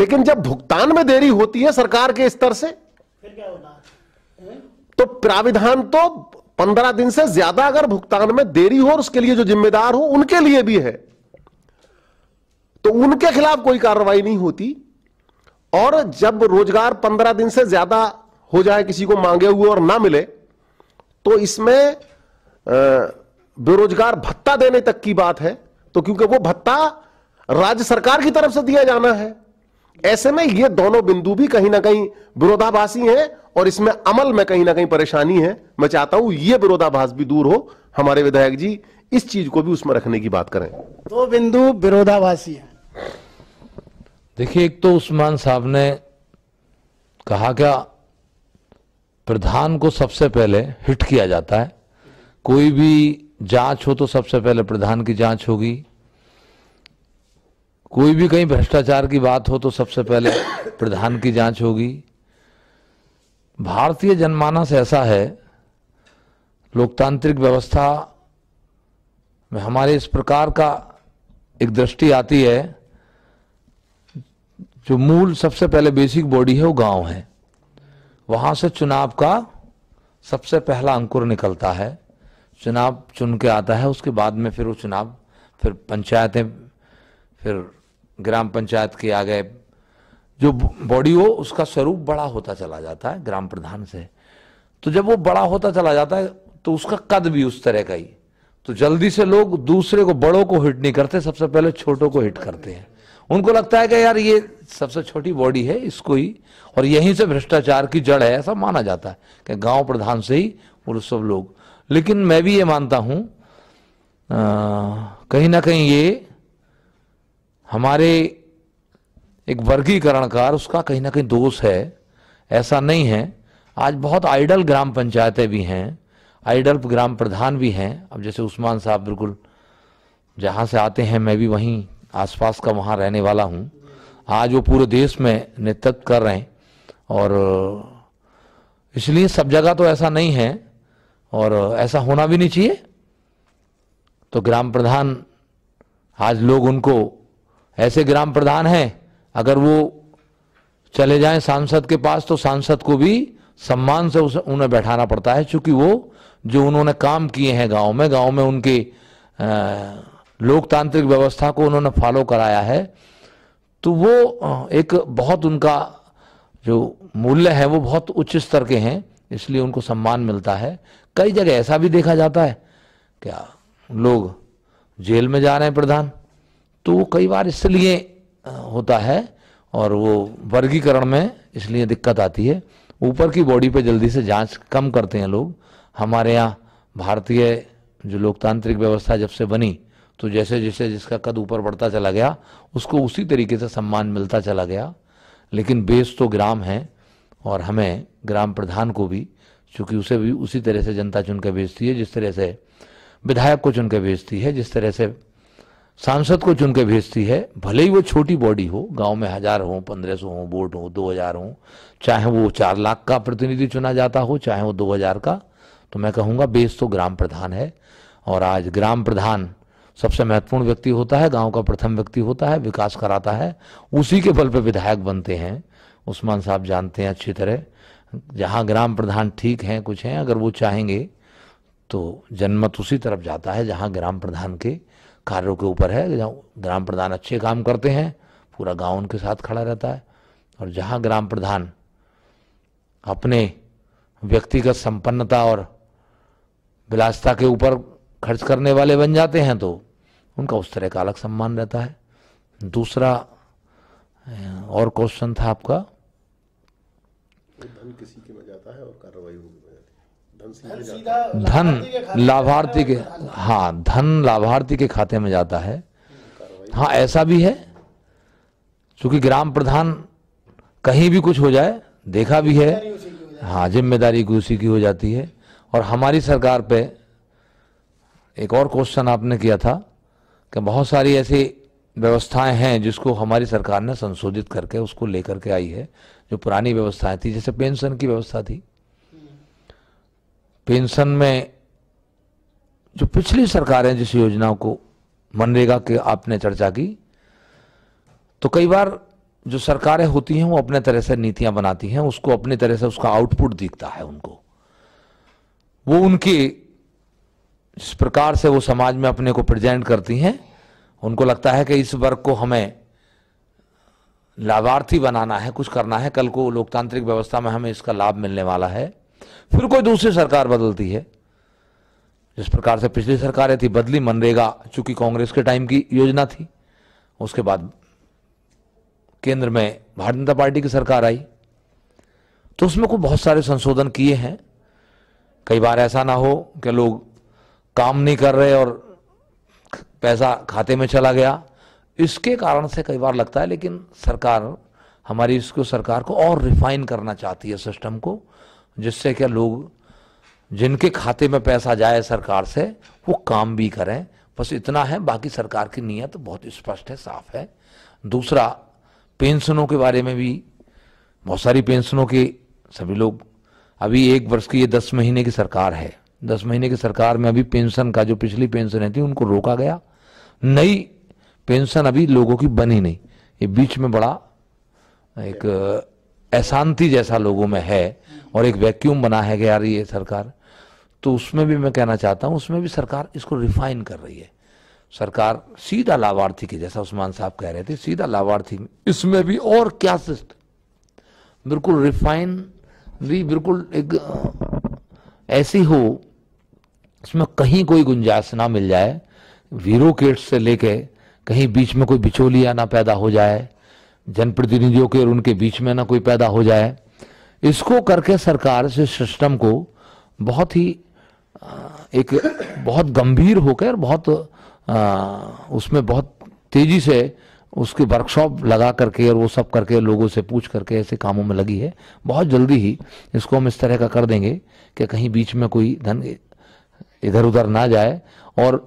लेकिन जब भुगतान में देरी होती है सरकार के स्तर से फिर क्या होता तो प्राविधान तो पंद्रह दिन से ज्यादा अगर भुगतान में देरी हो और उसके लिए जो जिम्मेदार हो उनके लिए भी है तो उनके खिलाफ कोई कार्रवाई नहीं होती और जब रोजगार पंद्रह दिन से ज्यादा हो जाए किसी को मांगे हुए और ना मिले तो इसमें आ, बेरोजगार भत्ता देने तक की बात है तो क्योंकि वो भत्ता राज्य सरकार की तरफ से दिया जाना है ऐसे में ये दोनों बिंदु भी कहीं ना कहीं विरोधाभासी हैं और इसमें अमल में कहीं ना कहीं परेशानी है मैं चाहता हूं ये विरोधाभास भी दूर हो हमारे विधायक जी इस चीज को भी उसमें रखने की बात करें दो बिंदु विरोधाभासी है देखिए एक तो उस्मान साहब ने कहा क्या प्रधान को सबसे पहले हिट किया जाता है कोई भी जांच हो तो सबसे पहले प्रधान की जांच होगी कोई भी कहीं भ्रष्टाचार की बात हो तो सबसे पहले प्रधान की जांच होगी भारतीय जनमानस ऐसा है लोकतांत्रिक व्यवस्था में हमारे इस प्रकार का एक दृष्टि आती है जो मूल सबसे पहले बेसिक बॉडी है वो गांव है वहां से चुनाव का सबसे पहला अंकुर निकलता है चुनाव चुन के आता है उसके बाद में फिर वो चुनाव फिर पंचायतें फिर ग्राम पंचायत के आ गए जो बॉडी हो उसका स्वरूप बड़ा होता चला जाता है ग्राम प्रधान से तो जब वो बड़ा होता चला जाता है तो उसका कद भी उस तरह का ही तो जल्दी से लोग दूसरे को बड़ों को हिट नहीं करते सबसे पहले छोटों को हिट करते हैं उनको लगता है कि यार ये सबसे छोटी बॉडी है इसको ही और यहीं से भ्रष्टाचार की जड़ है ऐसा माना जाता है कि गांव प्रधान से ही वो सब लोग लेकिन मैं भी ये मानता हूं कहीं ना कहीं ये हमारे एक वर्गीकरण का उसका कहीं ना कहीं दोष है ऐसा नहीं है आज बहुत आइडल ग्राम पंचायतें भी हैं आइडल ग्राम प्रधान भी हैं अब जैसे उस्मान साहब बिल्कुल जहाँ से आते हैं मैं भी वहीं आसपास का वहाँ रहने वाला हूँ आज वो पूरे देश में नेतृत्व कर रहे हैं और इसलिए सब जगह तो ऐसा नहीं है और ऐसा होना भी नहीं चाहिए तो ग्राम प्रधान आज लोग उनको ऐसे ग्राम प्रधान हैं अगर वो चले जाएं सांसद के पास तो सांसद को भी सम्मान से उन्हें बैठाना पड़ता है क्योंकि वो जो उन्होंने काम किए हैं गांव में गांव में उनके लोकतांत्रिक व्यवस्था को उन्होंने फॉलो कराया है तो वो एक बहुत उनका जो मूल्य है वो बहुत उच्च स्तर के हैं इसलिए उनको सम्मान मिलता है कई जगह ऐसा भी देखा जाता है क्या लोग जेल में जा रहे हैं प्रधान तो वो कई बार इसलिए होता है और वो वर्गीकरण में इसलिए दिक्कत आती है ऊपर की बॉडी पे जल्दी से जांच कम करते हैं लोग हमारे यहाँ भारतीय जो लोकतांत्रिक व्यवस्था जब से बनी तो जैसे जैसे जिसका कद ऊपर बढ़ता चला गया उसको उसी तरीके से सम्मान मिलता चला गया लेकिन बेस तो ग्राम है और हमें ग्राम प्रधान को भी चूंकि उसे भी उसी तरह से जनता चुनकर भेजती है जिस तरह से विधायक को चुनकर भेजती है जिस तरह से सांसद को चुनकर भेजती है भले ही वो छोटी बॉडी हो गांव में हजार हो पंद्रह सौ हो वोट हो दो हजार हो चाहे वो चार लाख का प्रतिनिधि चुना जाता हो चाहे वो दो हजार का तो मैं कहूँगा बेस तो ग्राम प्रधान है और आज ग्राम प्रधान सबसे महत्वपूर्ण व्यक्ति होता है गांव का प्रथम व्यक्ति होता है विकास कराता है उसी के बल पर विधायक बनते हैं उस्मान साहब जानते हैं अच्छी तरह जहाँ ग्राम प्रधान ठीक हैं कुछ हैं अगर वो चाहेंगे तो जनमत उसी तरफ जाता है जहाँ ग्राम प्रधान के कार्यों के ऊपर है जहाँ ग्राम प्रधान अच्छे काम करते हैं पूरा गांव उनके साथ खड़ा रहता है और जहाँ ग्राम प्रधान अपने व्यक्तिगत संपन्नता और विलासता के ऊपर खर्च करने वाले बन जाते हैं तो उनका उस तरह का अलग सम्मान रहता है दूसरा और क्वेश्चन था आपका धन किसी के में जाता है और कार्रवाई उनके में धन लाभार्थी के हाँ धन लाभार्थी के खाते में जाता है हाँ ऐसा भी है चूंकि ग्राम प्रधान कहीं भी कुछ हो जाए देखा भी है हाँ जिम्मेदारी उसी की हो जाती है और हमारी सरकार पे एक और क्वेश्चन आपने किया था कि बहुत सारी ऐसी व्यवस्थाएं हैं जिसको हमारी सरकार ने संशोधित करके उसको लेकर के आई है जो पुरानी व्यवस्थाएं थी जैसे पेंशन की व्यवस्था थी पेंशन में जो पिछली सरकारें जिस योजनाओं को मनरेगा के आपने चर्चा की तो कई बार जो सरकारें होती हैं वो अपने तरह से नीतियां बनाती हैं उसको अपने तरह से उसका आउटपुट दिखता है उनको वो उनके जिस प्रकार से वो समाज में अपने को प्रेजेंट करती हैं उनको लगता है कि इस वर्ग को हमें लाभार्थी बनाना है कुछ करना है कल को लोकतांत्रिक व्यवस्था में हमें इसका लाभ मिलने वाला है फिर कोई दूसरी सरकार बदलती है जिस प्रकार से पिछली सरकारें थी बदली मनरेगा चूंकि कांग्रेस के टाइम की योजना थी उसके बाद केंद्र में भारतीय जनता पार्टी की सरकार आई तो उसमें को बहुत सारे संशोधन किए हैं कई बार ऐसा ना हो कि लोग काम नहीं कर रहे और पैसा खाते में चला गया इसके कारण से कई बार लगता है लेकिन सरकार हमारी इसको सरकार को और रिफाइन करना चाहती है सिस्टम को जिससे क्या लोग जिनके खाते में पैसा जाए सरकार से वो काम भी करें बस इतना है बाकी सरकार की नीयत बहुत स्पष्ट है साफ है दूसरा पेंशनों के बारे में भी बहुत सारी पेंशनों के सभी लोग अभी एक वर्ष की ये दस महीने की सरकार है दस महीने की सरकार में अभी पेंशन का जो पिछली पेंशन है थी उनको रोका गया नई पेंशन अभी लोगों की बनी नहीं ये बीच में बड़ा एक अशांति जैसा लोगों में है और एक वैक्यूम बना है यार ये सरकार तो उसमें भी मैं कहना चाहता हूँ उसमें भी सरकार इसको रिफाइन कर रही है सरकार सीधा लाभार्थी के जैसा उस्मान साहब कह रहे थे सीधा लाभार्थी इसमें भी और क्या सिस्टम बिल्कुल रिफाइन भी बिल्कुल एक ऐसी हो इसमें कहीं कोई गुंजाइश ना मिल जाए वीरो किट्स से लेके कहीं बीच में कोई बिचौलिया ना पैदा हो जाए जनप्रतिनिधियों के और उनके बीच में ना कोई पैदा हो जाए इसको करके सरकार से सिस्टम को बहुत ही एक बहुत गंभीर होकर बहुत उसमें बहुत तेजी से उसकी वर्कशॉप लगा करके और वो सब करके लोगों से पूछ करके ऐसे कामों में लगी है बहुत जल्दी ही इसको हम इस तरह का कर देंगे कि कहीं बीच में कोई धन इधर उधर ना जाए और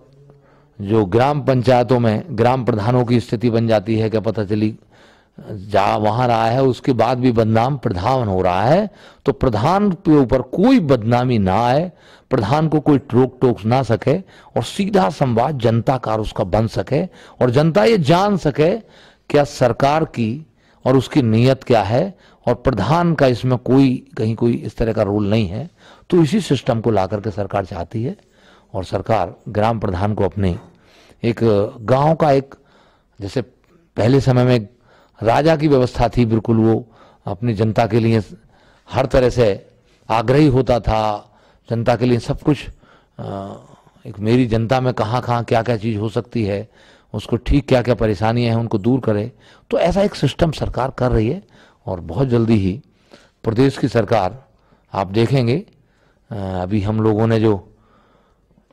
जो ग्राम पंचायतों में ग्राम प्रधानों की स्थिति बन जाती है क्या पता चली जा वहां रहा है उसके बाद भी बदनाम प्रधान हो रहा है तो प्रधान के ऊपर कोई बदनामी ना आए प्रधान को कोई टोक टोक ना सके और सीधा संवाद जनता का उसका बन सके और जनता ये जान सके क्या सरकार की और उसकी नीयत क्या है और प्रधान का इसमें कोई कहीं कोई इस तरह का रोल नहीं है तो इसी सिस्टम को ला करके सरकार चाहती है और सरकार ग्राम प्रधान को अपने एक गांव का एक जैसे पहले समय में राजा की व्यवस्था थी बिल्कुल वो अपनी जनता के लिए हर तरह से आग्रही होता था जनता के लिए सब कुछ एक मेरी जनता में कहाँ कहाँ क्या क्या चीज़ हो सकती है उसको ठीक क्या क्या परेशानियाँ हैं उनको दूर करें तो ऐसा एक सिस्टम सरकार कर रही है और बहुत जल्दी ही प्रदेश की सरकार आप देखेंगे अभी हम लोगों ने जो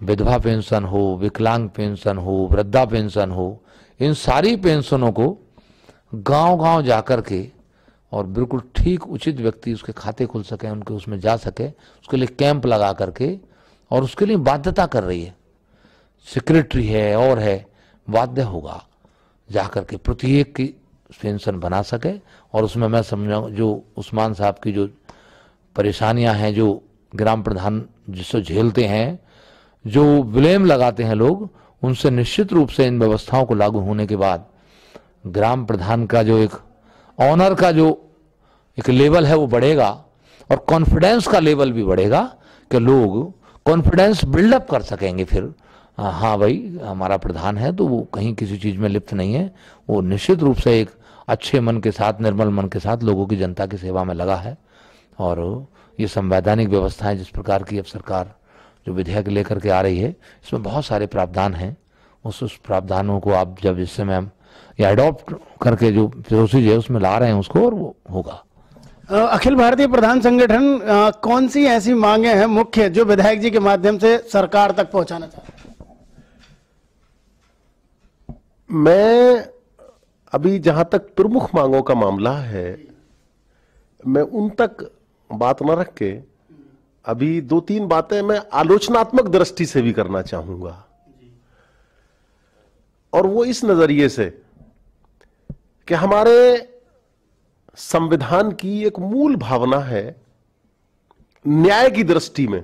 विधवा पेंशन हो विकलांग पेंशन हो वृद्धा पेंशन हो इन सारी पेंशनों को गांव गांव जाकर के और बिल्कुल ठीक उचित व्यक्ति उसके खाते खुल सके उनके उसमें जा सके उसके लिए कैंप लगा करके और उसके लिए बाध्यता कर रही है सेक्रेटरी है और है बाध्य होगा जा के प्रत्येक की पेंशन बना सके और उसमें मैं समझा जो उस्मान साहब की जो परेशानियां हैं जो ग्राम प्रधान जिसको झेलते हैं जो ब्लेम लगाते हैं लोग उनसे निश्चित रूप से इन व्यवस्थाओं को लागू होने के बाद ग्राम प्रधान का जो एक ऑनर का जो एक लेवल है वो बढ़ेगा और कॉन्फिडेंस का लेवल भी बढ़ेगा कि लोग कॉन्फिडेंस बिल्डअप कर सकेंगे फिर हाँ भाई हमारा प्रधान है तो वो कहीं किसी चीज़ में लिप्त नहीं है वो निश्चित रूप से एक अच्छे मन के साथ निर्मल मन के साथ लोगों की जनता की सेवा में लगा है और ये संवैधानिक व्यवस्थाएं जिस प्रकार की अब सरकार जो विधेयक लेकर के आ रही है इसमें बहुत सारे प्रावधान हैं उस उस प्रावधानों को आप जब इस समय हम एडॉप्ट करके जो प्रोसीज है उसमें ला रहे हैं उसको और वो होगा अखिल भारतीय प्रधान संगठन कौन सी ऐसी मांगे हैं मुख्य जो विधायक जी के माध्यम से सरकार तक पहुंचाना चाहते मैं अभी जहां तक प्रमुख मांगों का मामला है मैं उन तक बात न रख के अभी दो तीन बातें मैं आलोचनात्मक दृष्टि से भी करना चाहूंगा और वो इस नजरिए से कि हमारे संविधान की एक मूल भावना है न्याय की दृष्टि में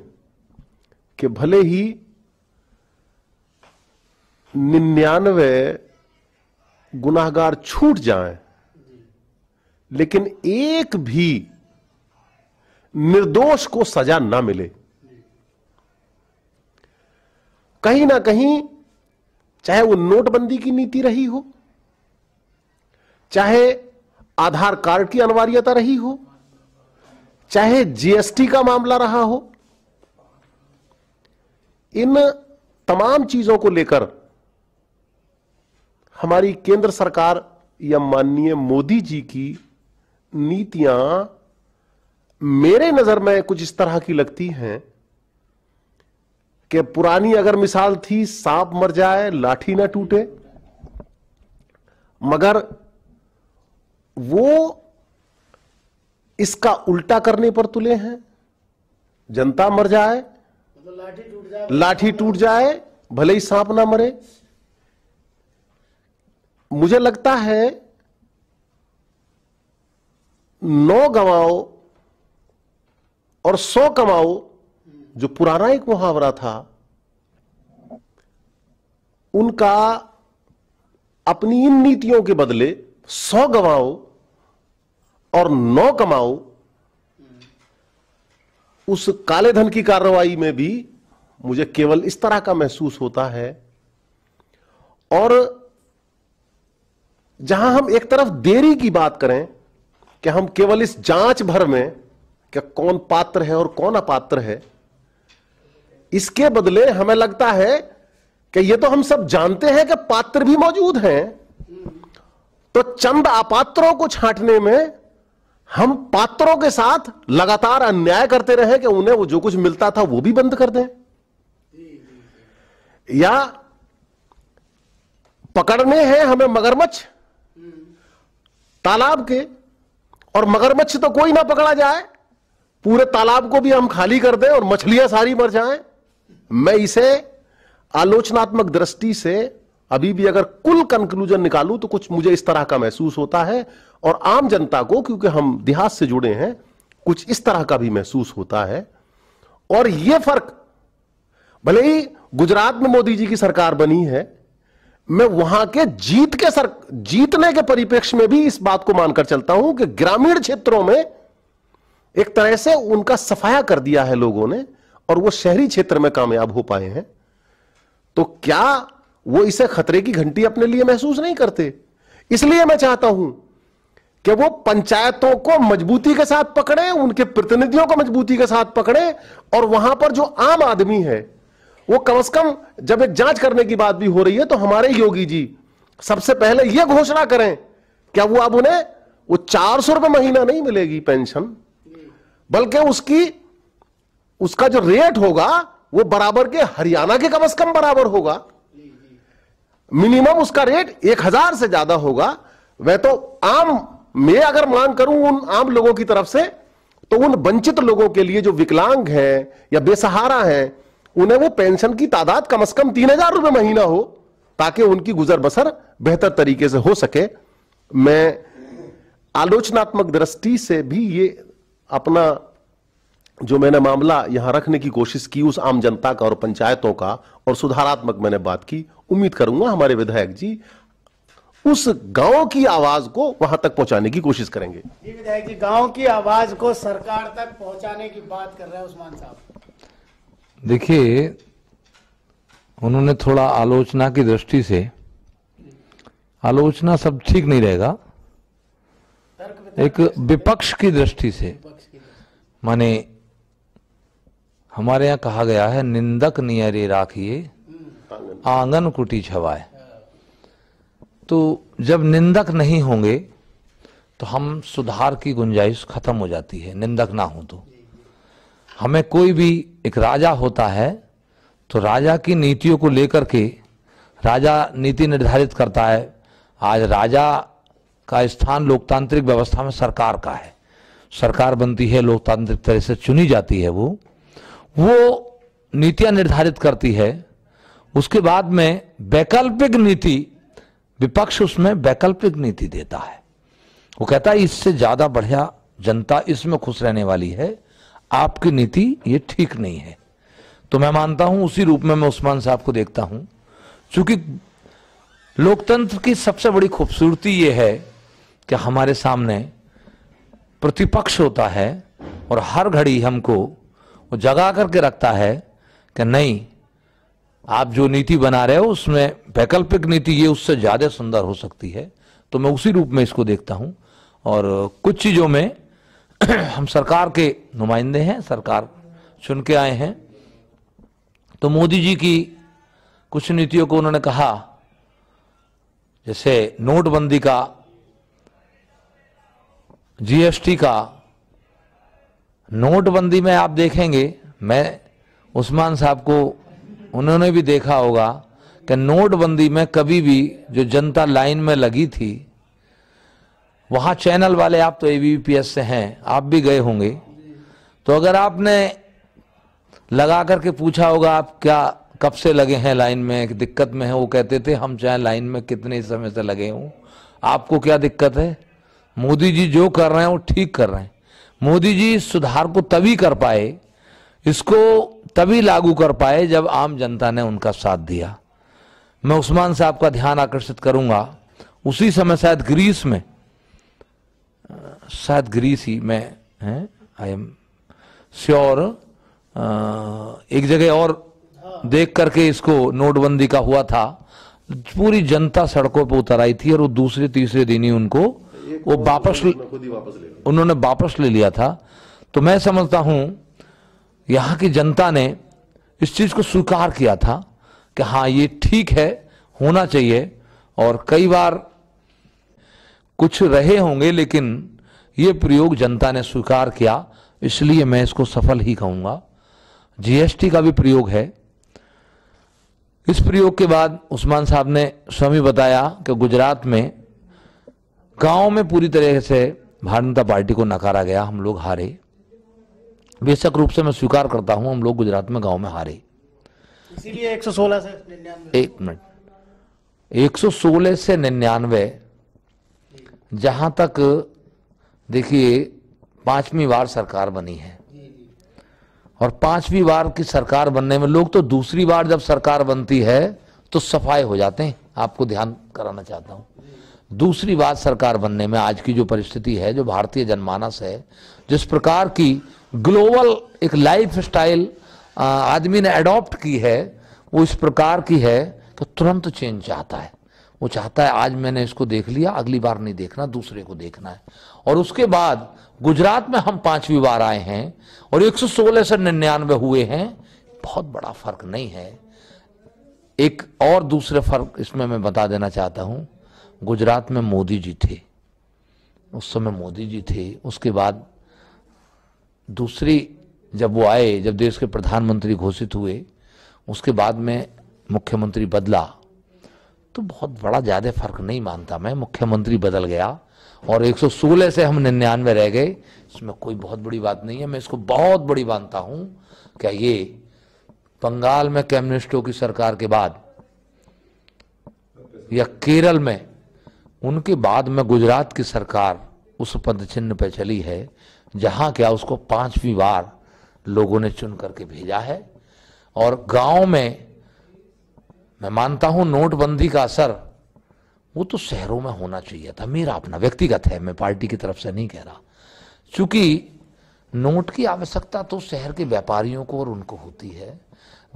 कि भले ही निन्यानवे गुनाहगार छूट जाएं लेकिन एक भी निर्दोष को सजा ना मिले कहीं ना कहीं चाहे वो नोटबंदी की नीति रही हो चाहे आधार कार्ड की अनिवार्यता रही हो चाहे जीएसटी का मामला रहा हो इन तमाम चीजों को लेकर हमारी केंद्र सरकार या माननीय मोदी जी की नीतियां मेरे नजर में कुछ इस तरह की लगती हैं कि पुरानी अगर मिसाल थी सांप मर जाए लाठी ना टूटे मगर वो इसका उल्टा करने पर तुले हैं जनता मर जाए लाठी टूट जाए भले ही सांप ना मरे मुझे लगता है नौ गवाओं और सौ कमाओ जो पुराना एक मुहावरा था उनका अपनी इन नीतियों के बदले सौ गवाओ और नौ कमाओ उस काले धन की कार्रवाई में भी मुझे केवल इस तरह का महसूस होता है और जहां हम एक तरफ देरी की बात करें कि हम केवल इस जांच भर में कि कौन पात्र है और कौन अपात्र है इसके बदले हमें लगता है कि यह तो हम सब जानते हैं कि पात्र भी मौजूद हैं तो चंद अपात्रों को छांटने में हम पात्रों के साथ लगातार अन्याय करते रहे कि उन्हें वो जो कुछ मिलता था वो भी बंद कर दें या पकड़ने हैं हमें मगरमच्छ तालाब के और मगरमच्छ तो कोई ना पकड़ा जाए पूरे तालाब को भी हम खाली कर दें और मछलियां सारी मर जाएं मैं इसे आलोचनात्मक दृष्टि से अभी भी अगर कुल कंक्लूजन निकालूं तो कुछ मुझे इस तरह का महसूस होता है और आम जनता को क्योंकि हम इतिहास से जुड़े हैं कुछ इस तरह का भी महसूस होता है और यह फर्क भले ही गुजरात में मोदी जी की सरकार बनी है मैं वहां के जीत के सर जीतने के परिप्रेक्ष्य में भी इस बात को मानकर चलता हूं कि ग्रामीण क्षेत्रों में एक तरह से उनका सफाया कर दिया है लोगों ने और वो शहरी क्षेत्र में कामयाब हो पाए हैं तो क्या वो इसे खतरे की घंटी अपने लिए महसूस नहीं करते इसलिए मैं चाहता हूं कि वो पंचायतों को मजबूती के साथ पकड़े उनके प्रतिनिधियों को मजबूती के साथ पकड़े और वहां पर जो आम आदमी है वो कम से कम जब एक जांच करने की बात भी हो रही है तो हमारे योगी जी सबसे पहले यह घोषणा करें क्या वो अब उन्हें वो चार सौ रुपए महीना नहीं मिलेगी पेंशन बल्कि उसकी उसका जो रेट होगा वो बराबर के हरियाणा के कम से कम बराबर होगा मिनिमम उसका रेट एक हजार से ज्यादा होगा वह तो आम मैं अगर मांग करूं उन आम लोगों की तरफ से तो उन वंचित लोगों के लिए जो विकलांग हैं या बेसहारा हैं उन्हें वो पेंशन की तादाद कम से कम तीन हजार रुपये महीना हो ताकि उनकी गुजर बसर बेहतर तरीके से हो सके मैं आलोचनात्मक दृष्टि से भी ये अपना जो मैंने मामला यहां रखने की कोशिश की उस आम जनता का और पंचायतों का और सुधारात्मक मैंने बात की उम्मीद करूंगा हमारे विधायक जी उस गांव की आवाज को वहां तक पहुंचाने की कोशिश करेंगे जी विधायक जी गांव की आवाज को सरकार तक पहुंचाने की बात कर रहे हैं उस्मान साहब देखिए उन्होंने थोड़ा आलोचना की दृष्टि से आलोचना सब ठीक नहीं रहेगा एक विपक्ष की दृष्टि से माने हमारे यहाँ कहा गया है निंदक नियरे राखिए आंगन कुटी छवाए तो जब निंदक नहीं होंगे तो हम सुधार की गुंजाइश खत्म हो जाती है निंदक ना हो तो हमें कोई भी एक राजा होता है तो राजा की नीतियों को लेकर के राजा नीति निर्धारित करता है आज राजा का स्थान लोकतांत्रिक व्यवस्था में सरकार का है सरकार बनती है लोकतांत्रिक तरह से चुनी जाती है वो वो नीतियां निर्धारित करती है उसके बाद में वैकल्पिक नीति विपक्ष उसमें वैकल्पिक नीति देता है वो कहता है इससे ज्यादा बढ़िया जनता इसमें खुश रहने वाली है आपकी नीति ये ठीक नहीं है तो मैं मानता हूं उसी रूप में मैं उस्मान साहब को देखता हूं चूंकि लोकतंत्र की सबसे बड़ी खूबसूरती ये है कि हमारे सामने प्रतिपक्ष होता है और हर घड़ी हमको वो जगा करके रखता है कि नहीं आप जो नीति बना रहे हो उसमें वैकल्पिक नीति ये उससे ज़्यादा सुंदर हो सकती है तो मैं उसी रूप में इसको देखता हूँ और कुछ चीज़ों में (clears throat) हम सरकार के नुमाइंदे हैं सरकार चुन के आए हैं तो मोदी जी की कुछ नीतियों को उन्होंने कहा जैसे नोटबंदी का जीएसटी का नोटबंदी में आप देखेंगे मैं उस्मान साहब को उन्होंने भी देखा होगा कि नोटबंदी में कभी भी जो जनता लाइन में लगी थी वहाँ चैनल वाले आप तो एबीपीएस से हैं आप भी गए होंगे तो अगर आपने लगा करके पूछा होगा आप क्या कब से लगे हैं लाइन में दिक्कत में है वो कहते थे हम चाहे लाइन में कितने समय से लगे हों आपको क्या दिक्कत है मोदी जी जो कर रहे हैं वो ठीक कर रहे हैं मोदी जी इस सुधार को तभी कर पाए इसको तभी लागू कर पाए जब आम जनता ने उनका साथ दिया मैं उस्मान साहब का ध्यान आकर्षित करूंगा उसी समय शायद ग्रीस में शायद ग्रीस ही में आई एम श्योर एक जगह और देख करके इसको नोटबंदी का हुआ था पूरी जनता सड़कों पर उतर आई थी और वो दूसरे तीसरे दिन ही उनको वो वापस उन्होंने वापस ले लिया था तो मैं समझता हूं यहां की जनता ने इस चीज़ को स्वीकार किया था कि हाँ ये ठीक है होना चाहिए और कई बार कुछ रहे होंगे लेकिन ये प्रयोग जनता ने स्वीकार किया इसलिए मैं इसको सफल ही कहूंगा जीएसटी का भी प्रयोग है इस प्रयोग के बाद उस्मान साहब ने स्वामी बताया कि गुजरात में गांव में पूरी तरह से भारतीय जनता पार्टी को नकारा गया हम लोग हारे बेशक रूप से मैं स्वीकार करता हूं हम लोग गुजरात में गांव में हारे इसीलिए 116 से एक मिनट 116 से निन्यानवे जहां तक देखिए पांचवी बार सरकार बनी है और पांचवी बार की सरकार बनने में लोग तो दूसरी बार जब सरकार बनती है तो सफाए हो जाते हैं आपको ध्यान कराना चाहता हूं दूसरी बात सरकार बनने में आज की जो परिस्थिति है जो भारतीय जनमानस है जिस प्रकार की ग्लोबल एक लाइफ स्टाइल आदमी ने अडॉप्ट की है वो इस प्रकार की है कि तो तुरंत चेंज चाहता है वो चाहता है आज मैंने इसको देख लिया अगली बार नहीं देखना दूसरे को देखना है और उसके बाद गुजरात में हम पांचवी बार आए हैं और 116 से निन्यानवे हुए हैं बहुत बड़ा फर्क नहीं है एक और दूसरे फर्क इसमें मैं बता देना चाहता हूं गुजरात में मोदी जी थे उस समय मोदी जी थे उसके बाद दूसरी जब वो आए जब देश के प्रधानमंत्री घोषित हुए उसके बाद में मुख्यमंत्री बदला तो बहुत बड़ा ज़्यादा फर्क नहीं मानता मैं मुख्यमंत्री बदल गया और 116 से हम निन्यानवे रह गए इसमें कोई बहुत बड़ी बात नहीं है मैं इसको बहुत बड़ी मानता हूँ क्या ये बंगाल में कम्युनिस्टों की सरकार के बाद या केरल में उनके बाद में गुजरात की सरकार उस पद चिन्ह पर चली है जहाँ क्या उसको पांचवी बार लोगों ने चुन करके भेजा है और गांव में मैं मानता हूं नोटबंदी का असर वो तो शहरों में होना चाहिए था मेरा अपना व्यक्तिगत है मैं पार्टी की तरफ से नहीं कह रहा चूंकि नोट की आवश्यकता तो शहर के व्यापारियों को और उनको होती है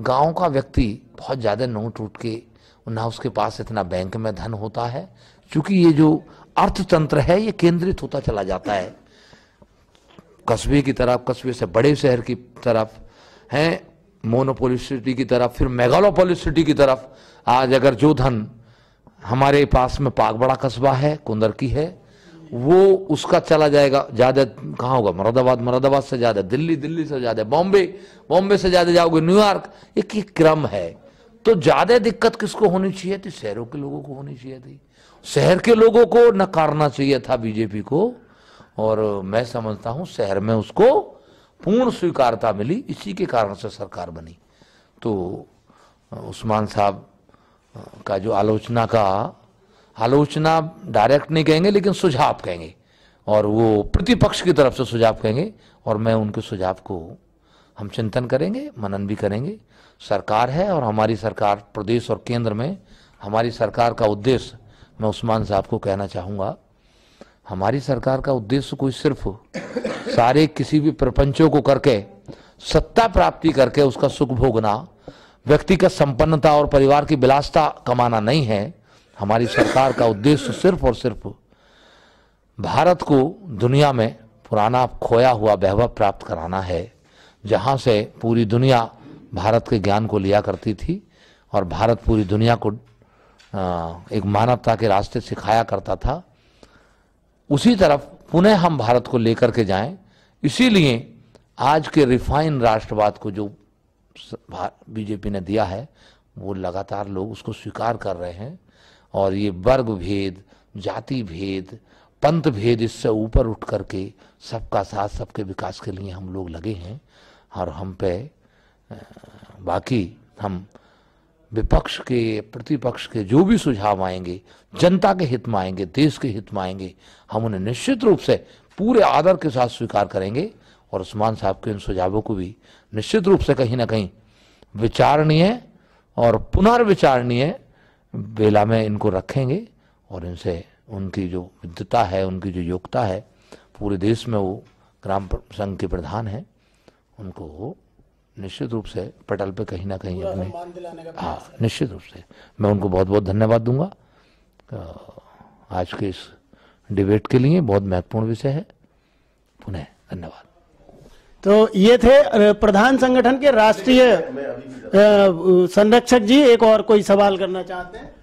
गांव का व्यक्ति बहुत ज़्यादा नोट उठ के ना उसके पास इतना बैंक में धन होता है क्योंकि ये जो अर्थतंत्र है ये केंद्रित होता चला जाता है कस्बे की तरफ कस्बे से बड़े शहर की तरफ है मोनोपोलिसिटी की तरफ फिर मेगालोपोलिसिटी की तरफ आज अगर जो धन हमारे पास में पागबड़ा कस्बा है कुंदर की है वो उसका चला जाएगा ज़्यादा कहाँ होगा मुरादाबाद मुरादाबाद से ज़्यादा दिल्ली दिल्ली से ज़्यादा बॉम्बे बॉम्बे से ज़्यादा जाओगे न्यूयॉर्क एक ही क्रम है तो ज़्यादा दिक्कत किसको होनी चाहिए थी शहरों के लोगों को होनी चाहिए थी शहर के लोगों को नकारना चाहिए था बीजेपी को और मैं समझता हूँ शहर में उसको पूर्ण स्वीकारता मिली इसी के कारण से सरकार बनी तो उस्मान साहब का जो आलोचना का आलोचना डायरेक्ट नहीं कहेंगे लेकिन सुझाव कहेंगे और वो प्रतिपक्ष की तरफ से सुझाव कहेंगे और मैं उनके सुझाव को हम चिंतन करेंगे मनन भी करेंगे सरकार है और हमारी सरकार प्रदेश और केंद्र में हमारी सरकार का उद्देश्य मैं उस्मान साहब को कहना चाहूंगा हमारी सरकार का उद्देश्य कोई सिर्फ सारे किसी भी प्रपंचों को करके सत्ता प्राप्ति करके उसका सुख भोगना व्यक्तिगत संपन्नता और परिवार की विलासता कमाना नहीं है हमारी सरकार का उद्देश्य सिर्फ और सिर्फ भारत को दुनिया में पुराना खोया हुआ वैभव प्राप्त कराना है जहां से पूरी दुनिया भारत के ज्ञान को लिया करती थी और भारत पूरी दुनिया को एक मानवता के रास्ते सिखाया करता था उसी तरफ पुनः हम भारत को लेकर के जाएं इसीलिए आज के रिफाइन राष्ट्रवाद को जो बीजेपी ने दिया है वो लगातार लोग उसको स्वीकार कर रहे हैं और ये वर्ग भेद जाति भेद पंथ भेद इससे ऊपर उठ करके सबका साथ सबके विकास के लिए हम लोग लगे हैं और हम पे बाकी हम विपक्ष के प्रतिपक्ष के जो भी सुझाव आएंगे जनता के हित में आएंगे देश के हित में आएंगे हम उन्हें निश्चित रूप से पूरे आदर के साथ स्वीकार करेंगे और उस्मान साहब के इन सुझावों को भी निश्चित रूप से कहीं ना कहीं विचारणीय और पुनर्विचारणीय बेला में इनको रखेंगे और इनसे उनकी जो विद्यता है उनकी जो योग्यता है पूरे देश में वो ग्राम संघ के प्रधान हैं उनको निश्चित रूप से पटल पे कहीं ना कहीं अपने हाँ निश्चित रूप से मैं उनको बहुत बहुत धन्यवाद दूंगा आज के इस डिबेट के लिए बहुत महत्वपूर्ण विषय है पुनः धन्यवाद तो ये थे प्रधान संगठन के राष्ट्रीय संरक्षक जी एक और कोई सवाल करना चाहते हैं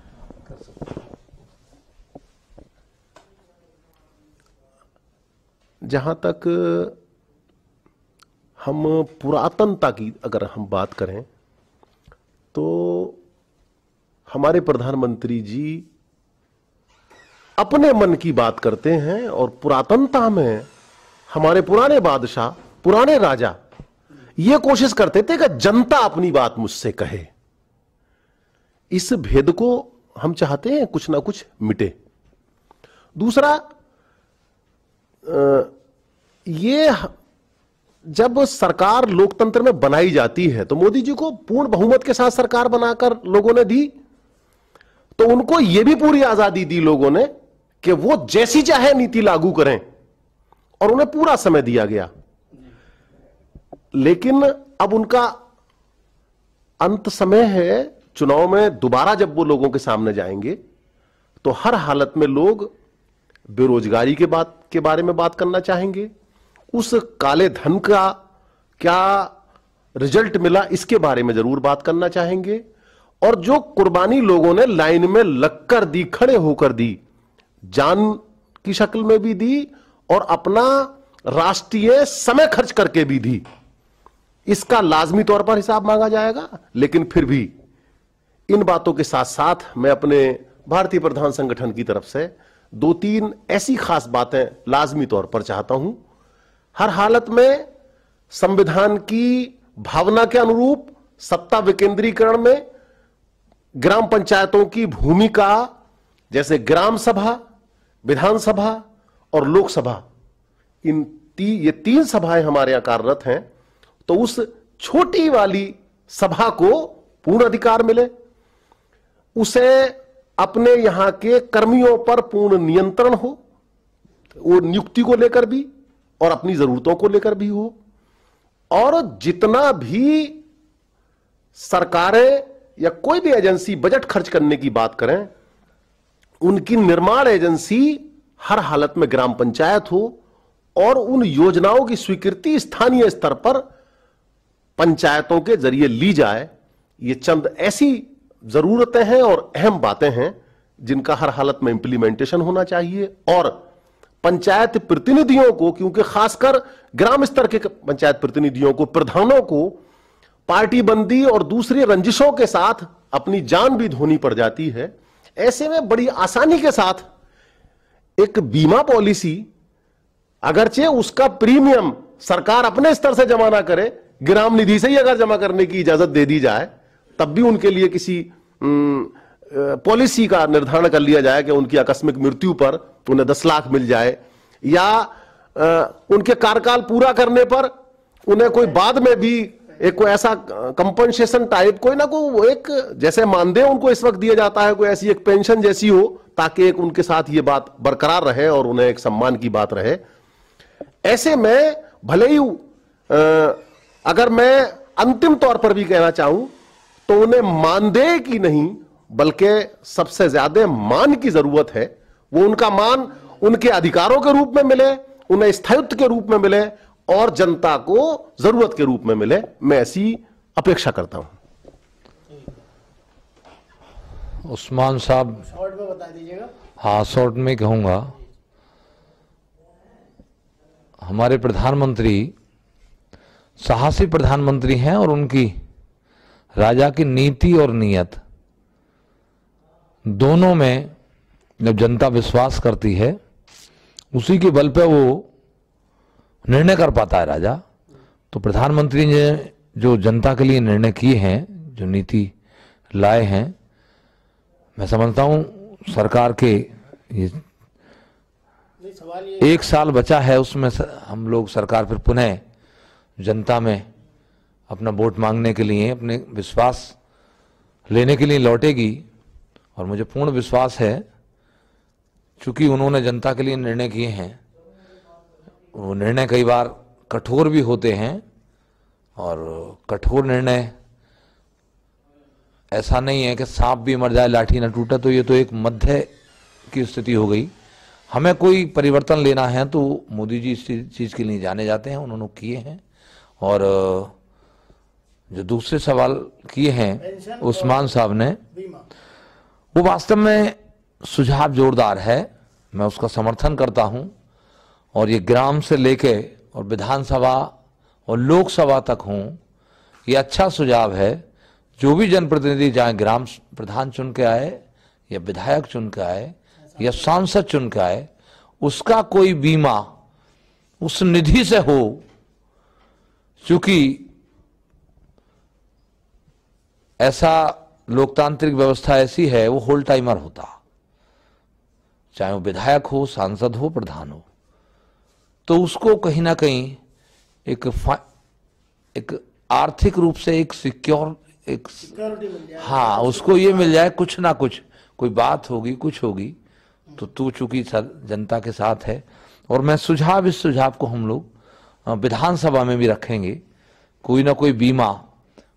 जहां तक हम पुरातनता की अगर हम बात करें तो हमारे प्रधानमंत्री जी अपने मन की बात करते हैं और पुरातनता में हमारे पुराने बादशाह पुराने राजा ये कोशिश करते थे कि जनता अपनी बात मुझसे कहे इस भेद को हम चाहते हैं कुछ ना कुछ मिटे दूसरा ये जब सरकार लोकतंत्र में बनाई जाती है तो मोदी जी को पूर्ण बहुमत के साथ सरकार बनाकर लोगों ने दी तो उनको यह भी पूरी आजादी दी लोगों ने कि वो जैसी चाहे नीति लागू करें और उन्हें पूरा समय दिया गया लेकिन अब उनका अंत समय है चुनाव में दोबारा जब वो लोगों के सामने जाएंगे तो हर हालत में लोग बेरोजगारी के बात के बारे में बात करना चाहेंगे उस काले धन का क्या रिजल्ट मिला इसके बारे में जरूर बात करना चाहेंगे और जो कुर्बानी लोगों ने लाइन में लगकर दी खड़े होकर दी जान की शक्ल में भी दी और अपना राष्ट्रीय समय खर्च करके भी दी इसका लाजमी तौर पर हिसाब मांगा जाएगा लेकिन फिर भी इन बातों के साथ साथ मैं अपने भारतीय प्रधान संगठन की तरफ से दो तीन ऐसी खास बातें लाजमी तौर पर चाहता हूं हर हालत में संविधान की भावना के अनुरूप सत्ता विकेंद्रीकरण में ग्राम पंचायतों की भूमिका जैसे ग्राम सभा विधानसभा और लोकसभा इन ती, ये तीन सभाएं हमारे यहां कार्यरत हैं तो उस छोटी वाली सभा को पूर्ण अधिकार मिले उसे अपने यहां के कर्मियों पर पूर्ण नियंत्रण हो वो नियुक्ति को लेकर भी और अपनी जरूरतों को लेकर भी हो और जितना भी सरकारें या कोई भी एजेंसी बजट खर्च करने की बात करें उनकी निर्माण एजेंसी हर हालत में ग्राम पंचायत हो और उन योजनाओं की स्वीकृति स्थानीय स्तर पर पंचायतों के जरिए ली जाए ये चंद ऐसी जरूरतें हैं और अहम बातें हैं जिनका हर हालत में इंप्लीमेंटेशन होना चाहिए और पंचायत प्रतिनिधियों को क्योंकि खासकर ग्राम स्तर के पंचायत प्रतिनिधियों को प्रधानों को पार्टी बंदी और दूसरी रंजिशों के साथ अपनी जान भी धोनी पड़ जाती है ऐसे में बड़ी आसानी के साथ एक बीमा पॉलिसी अगरचे उसका प्रीमियम सरकार अपने स्तर से जमा ना करे ग्राम निधि से ही अगर जमा करने की इजाजत दे दी जाए तब भी उनके लिए किसी न, पॉलिसी का निर्धारण कर लिया जाए कि उनकी आकस्मिक मृत्यु पर उन्हें दस लाख मिल जाए या उनके कार्यकाल पूरा करने पर उन्हें कोई बाद में भी एक कोई ऐसा कंपनसेशन टाइप कोई ना कोई एक जैसे मानदेय उनको इस वक्त दिया जाता है कोई ऐसी एक पेंशन जैसी हो ताकि एक उनके साथ ये बात बरकरार रहे और उन्हें एक सम्मान की बात रहे ऐसे में भले ही अगर मैं अंतिम तौर पर भी कहना चाहूं तो उन्हें मानदेय की नहीं बल्कि सबसे ज्यादा मान की जरूरत है वो उनका मान उनके अधिकारों के रूप में मिले उन्हें स्थायित्व के रूप में मिले और जनता को जरूरत के रूप में मिले मैं ऐसी अपेक्षा करता हूं उस्मान साहब शॉर्ट में बता दीजिएगा हाँ शॉर्ट में कहूंगा हमारे प्रधानमंत्री साहसी प्रधानमंत्री हैं और उनकी राजा की नीति और नियत दोनों में जब जनता विश्वास करती है उसी के बल पे वो निर्णय कर पाता है राजा तो प्रधानमंत्री ने जो जनता के लिए निर्णय किए हैं जो नीति लाए हैं मैं समझता हूँ सरकार के ये एक साल बचा है उसमें हम लोग सरकार फिर पुनः जनता में अपना वोट मांगने के लिए अपने विश्वास लेने के लिए लौटेगी और मुझे पूर्ण विश्वास है चूंकि उन्होंने जनता के लिए निर्णय किए हैं वो निर्णय कई बार कठोर भी होते हैं और कठोर निर्णय ऐसा नहीं है कि सांप भी मर जाए लाठी ना टूटे तो ये तो एक मध्य की स्थिति हो गई हमें कोई परिवर्तन लेना है तो मोदी जी इस चीज़ के लिए जाने जाते हैं उन्होंने किए हैं और जो दूसरे सवाल किए हैं उस्मान साहब ने वो वास्तव में सुझाव जोरदार है मैं उसका समर्थन करता हूं और ये ग्राम से लेके और विधानसभा और लोकसभा तक हूं ये अच्छा सुझाव है जो भी जनप्रतिनिधि चाहे ग्राम प्रधान चुन के आए या विधायक चुन के आए या सांसद चुन के आए उसका कोई बीमा उस निधि से हो चूंकि ऐसा लोकतांत्रिक व्यवस्था ऐसी है वो होल टाइमर होता चाहे वो विधायक हो सांसद हो प्रधान हो तो उसको कहीं ना कहीं एक एक आर्थिक रूप से एक सिक्योर एक हाँ उसको ये मिल जाए कुछ ना कुछ कोई बात होगी कुछ होगी तो तू चूंकि जनता के साथ है और मैं सुझाव इस सुझाव को हम लोग विधानसभा में भी रखेंगे कोई ना कोई बीमा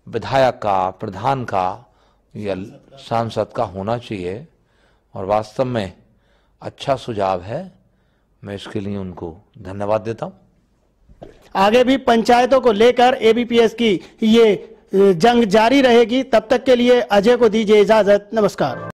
विधायक का प्रधान का या सांसद का होना चाहिए और वास्तव में अच्छा सुझाव है मैं इसके लिए उनको धन्यवाद देता हूँ आगे भी पंचायतों को लेकर एबीपीएस की ये जंग जारी रहेगी तब तक के लिए अजय को दीजिए इजाजत नमस्कार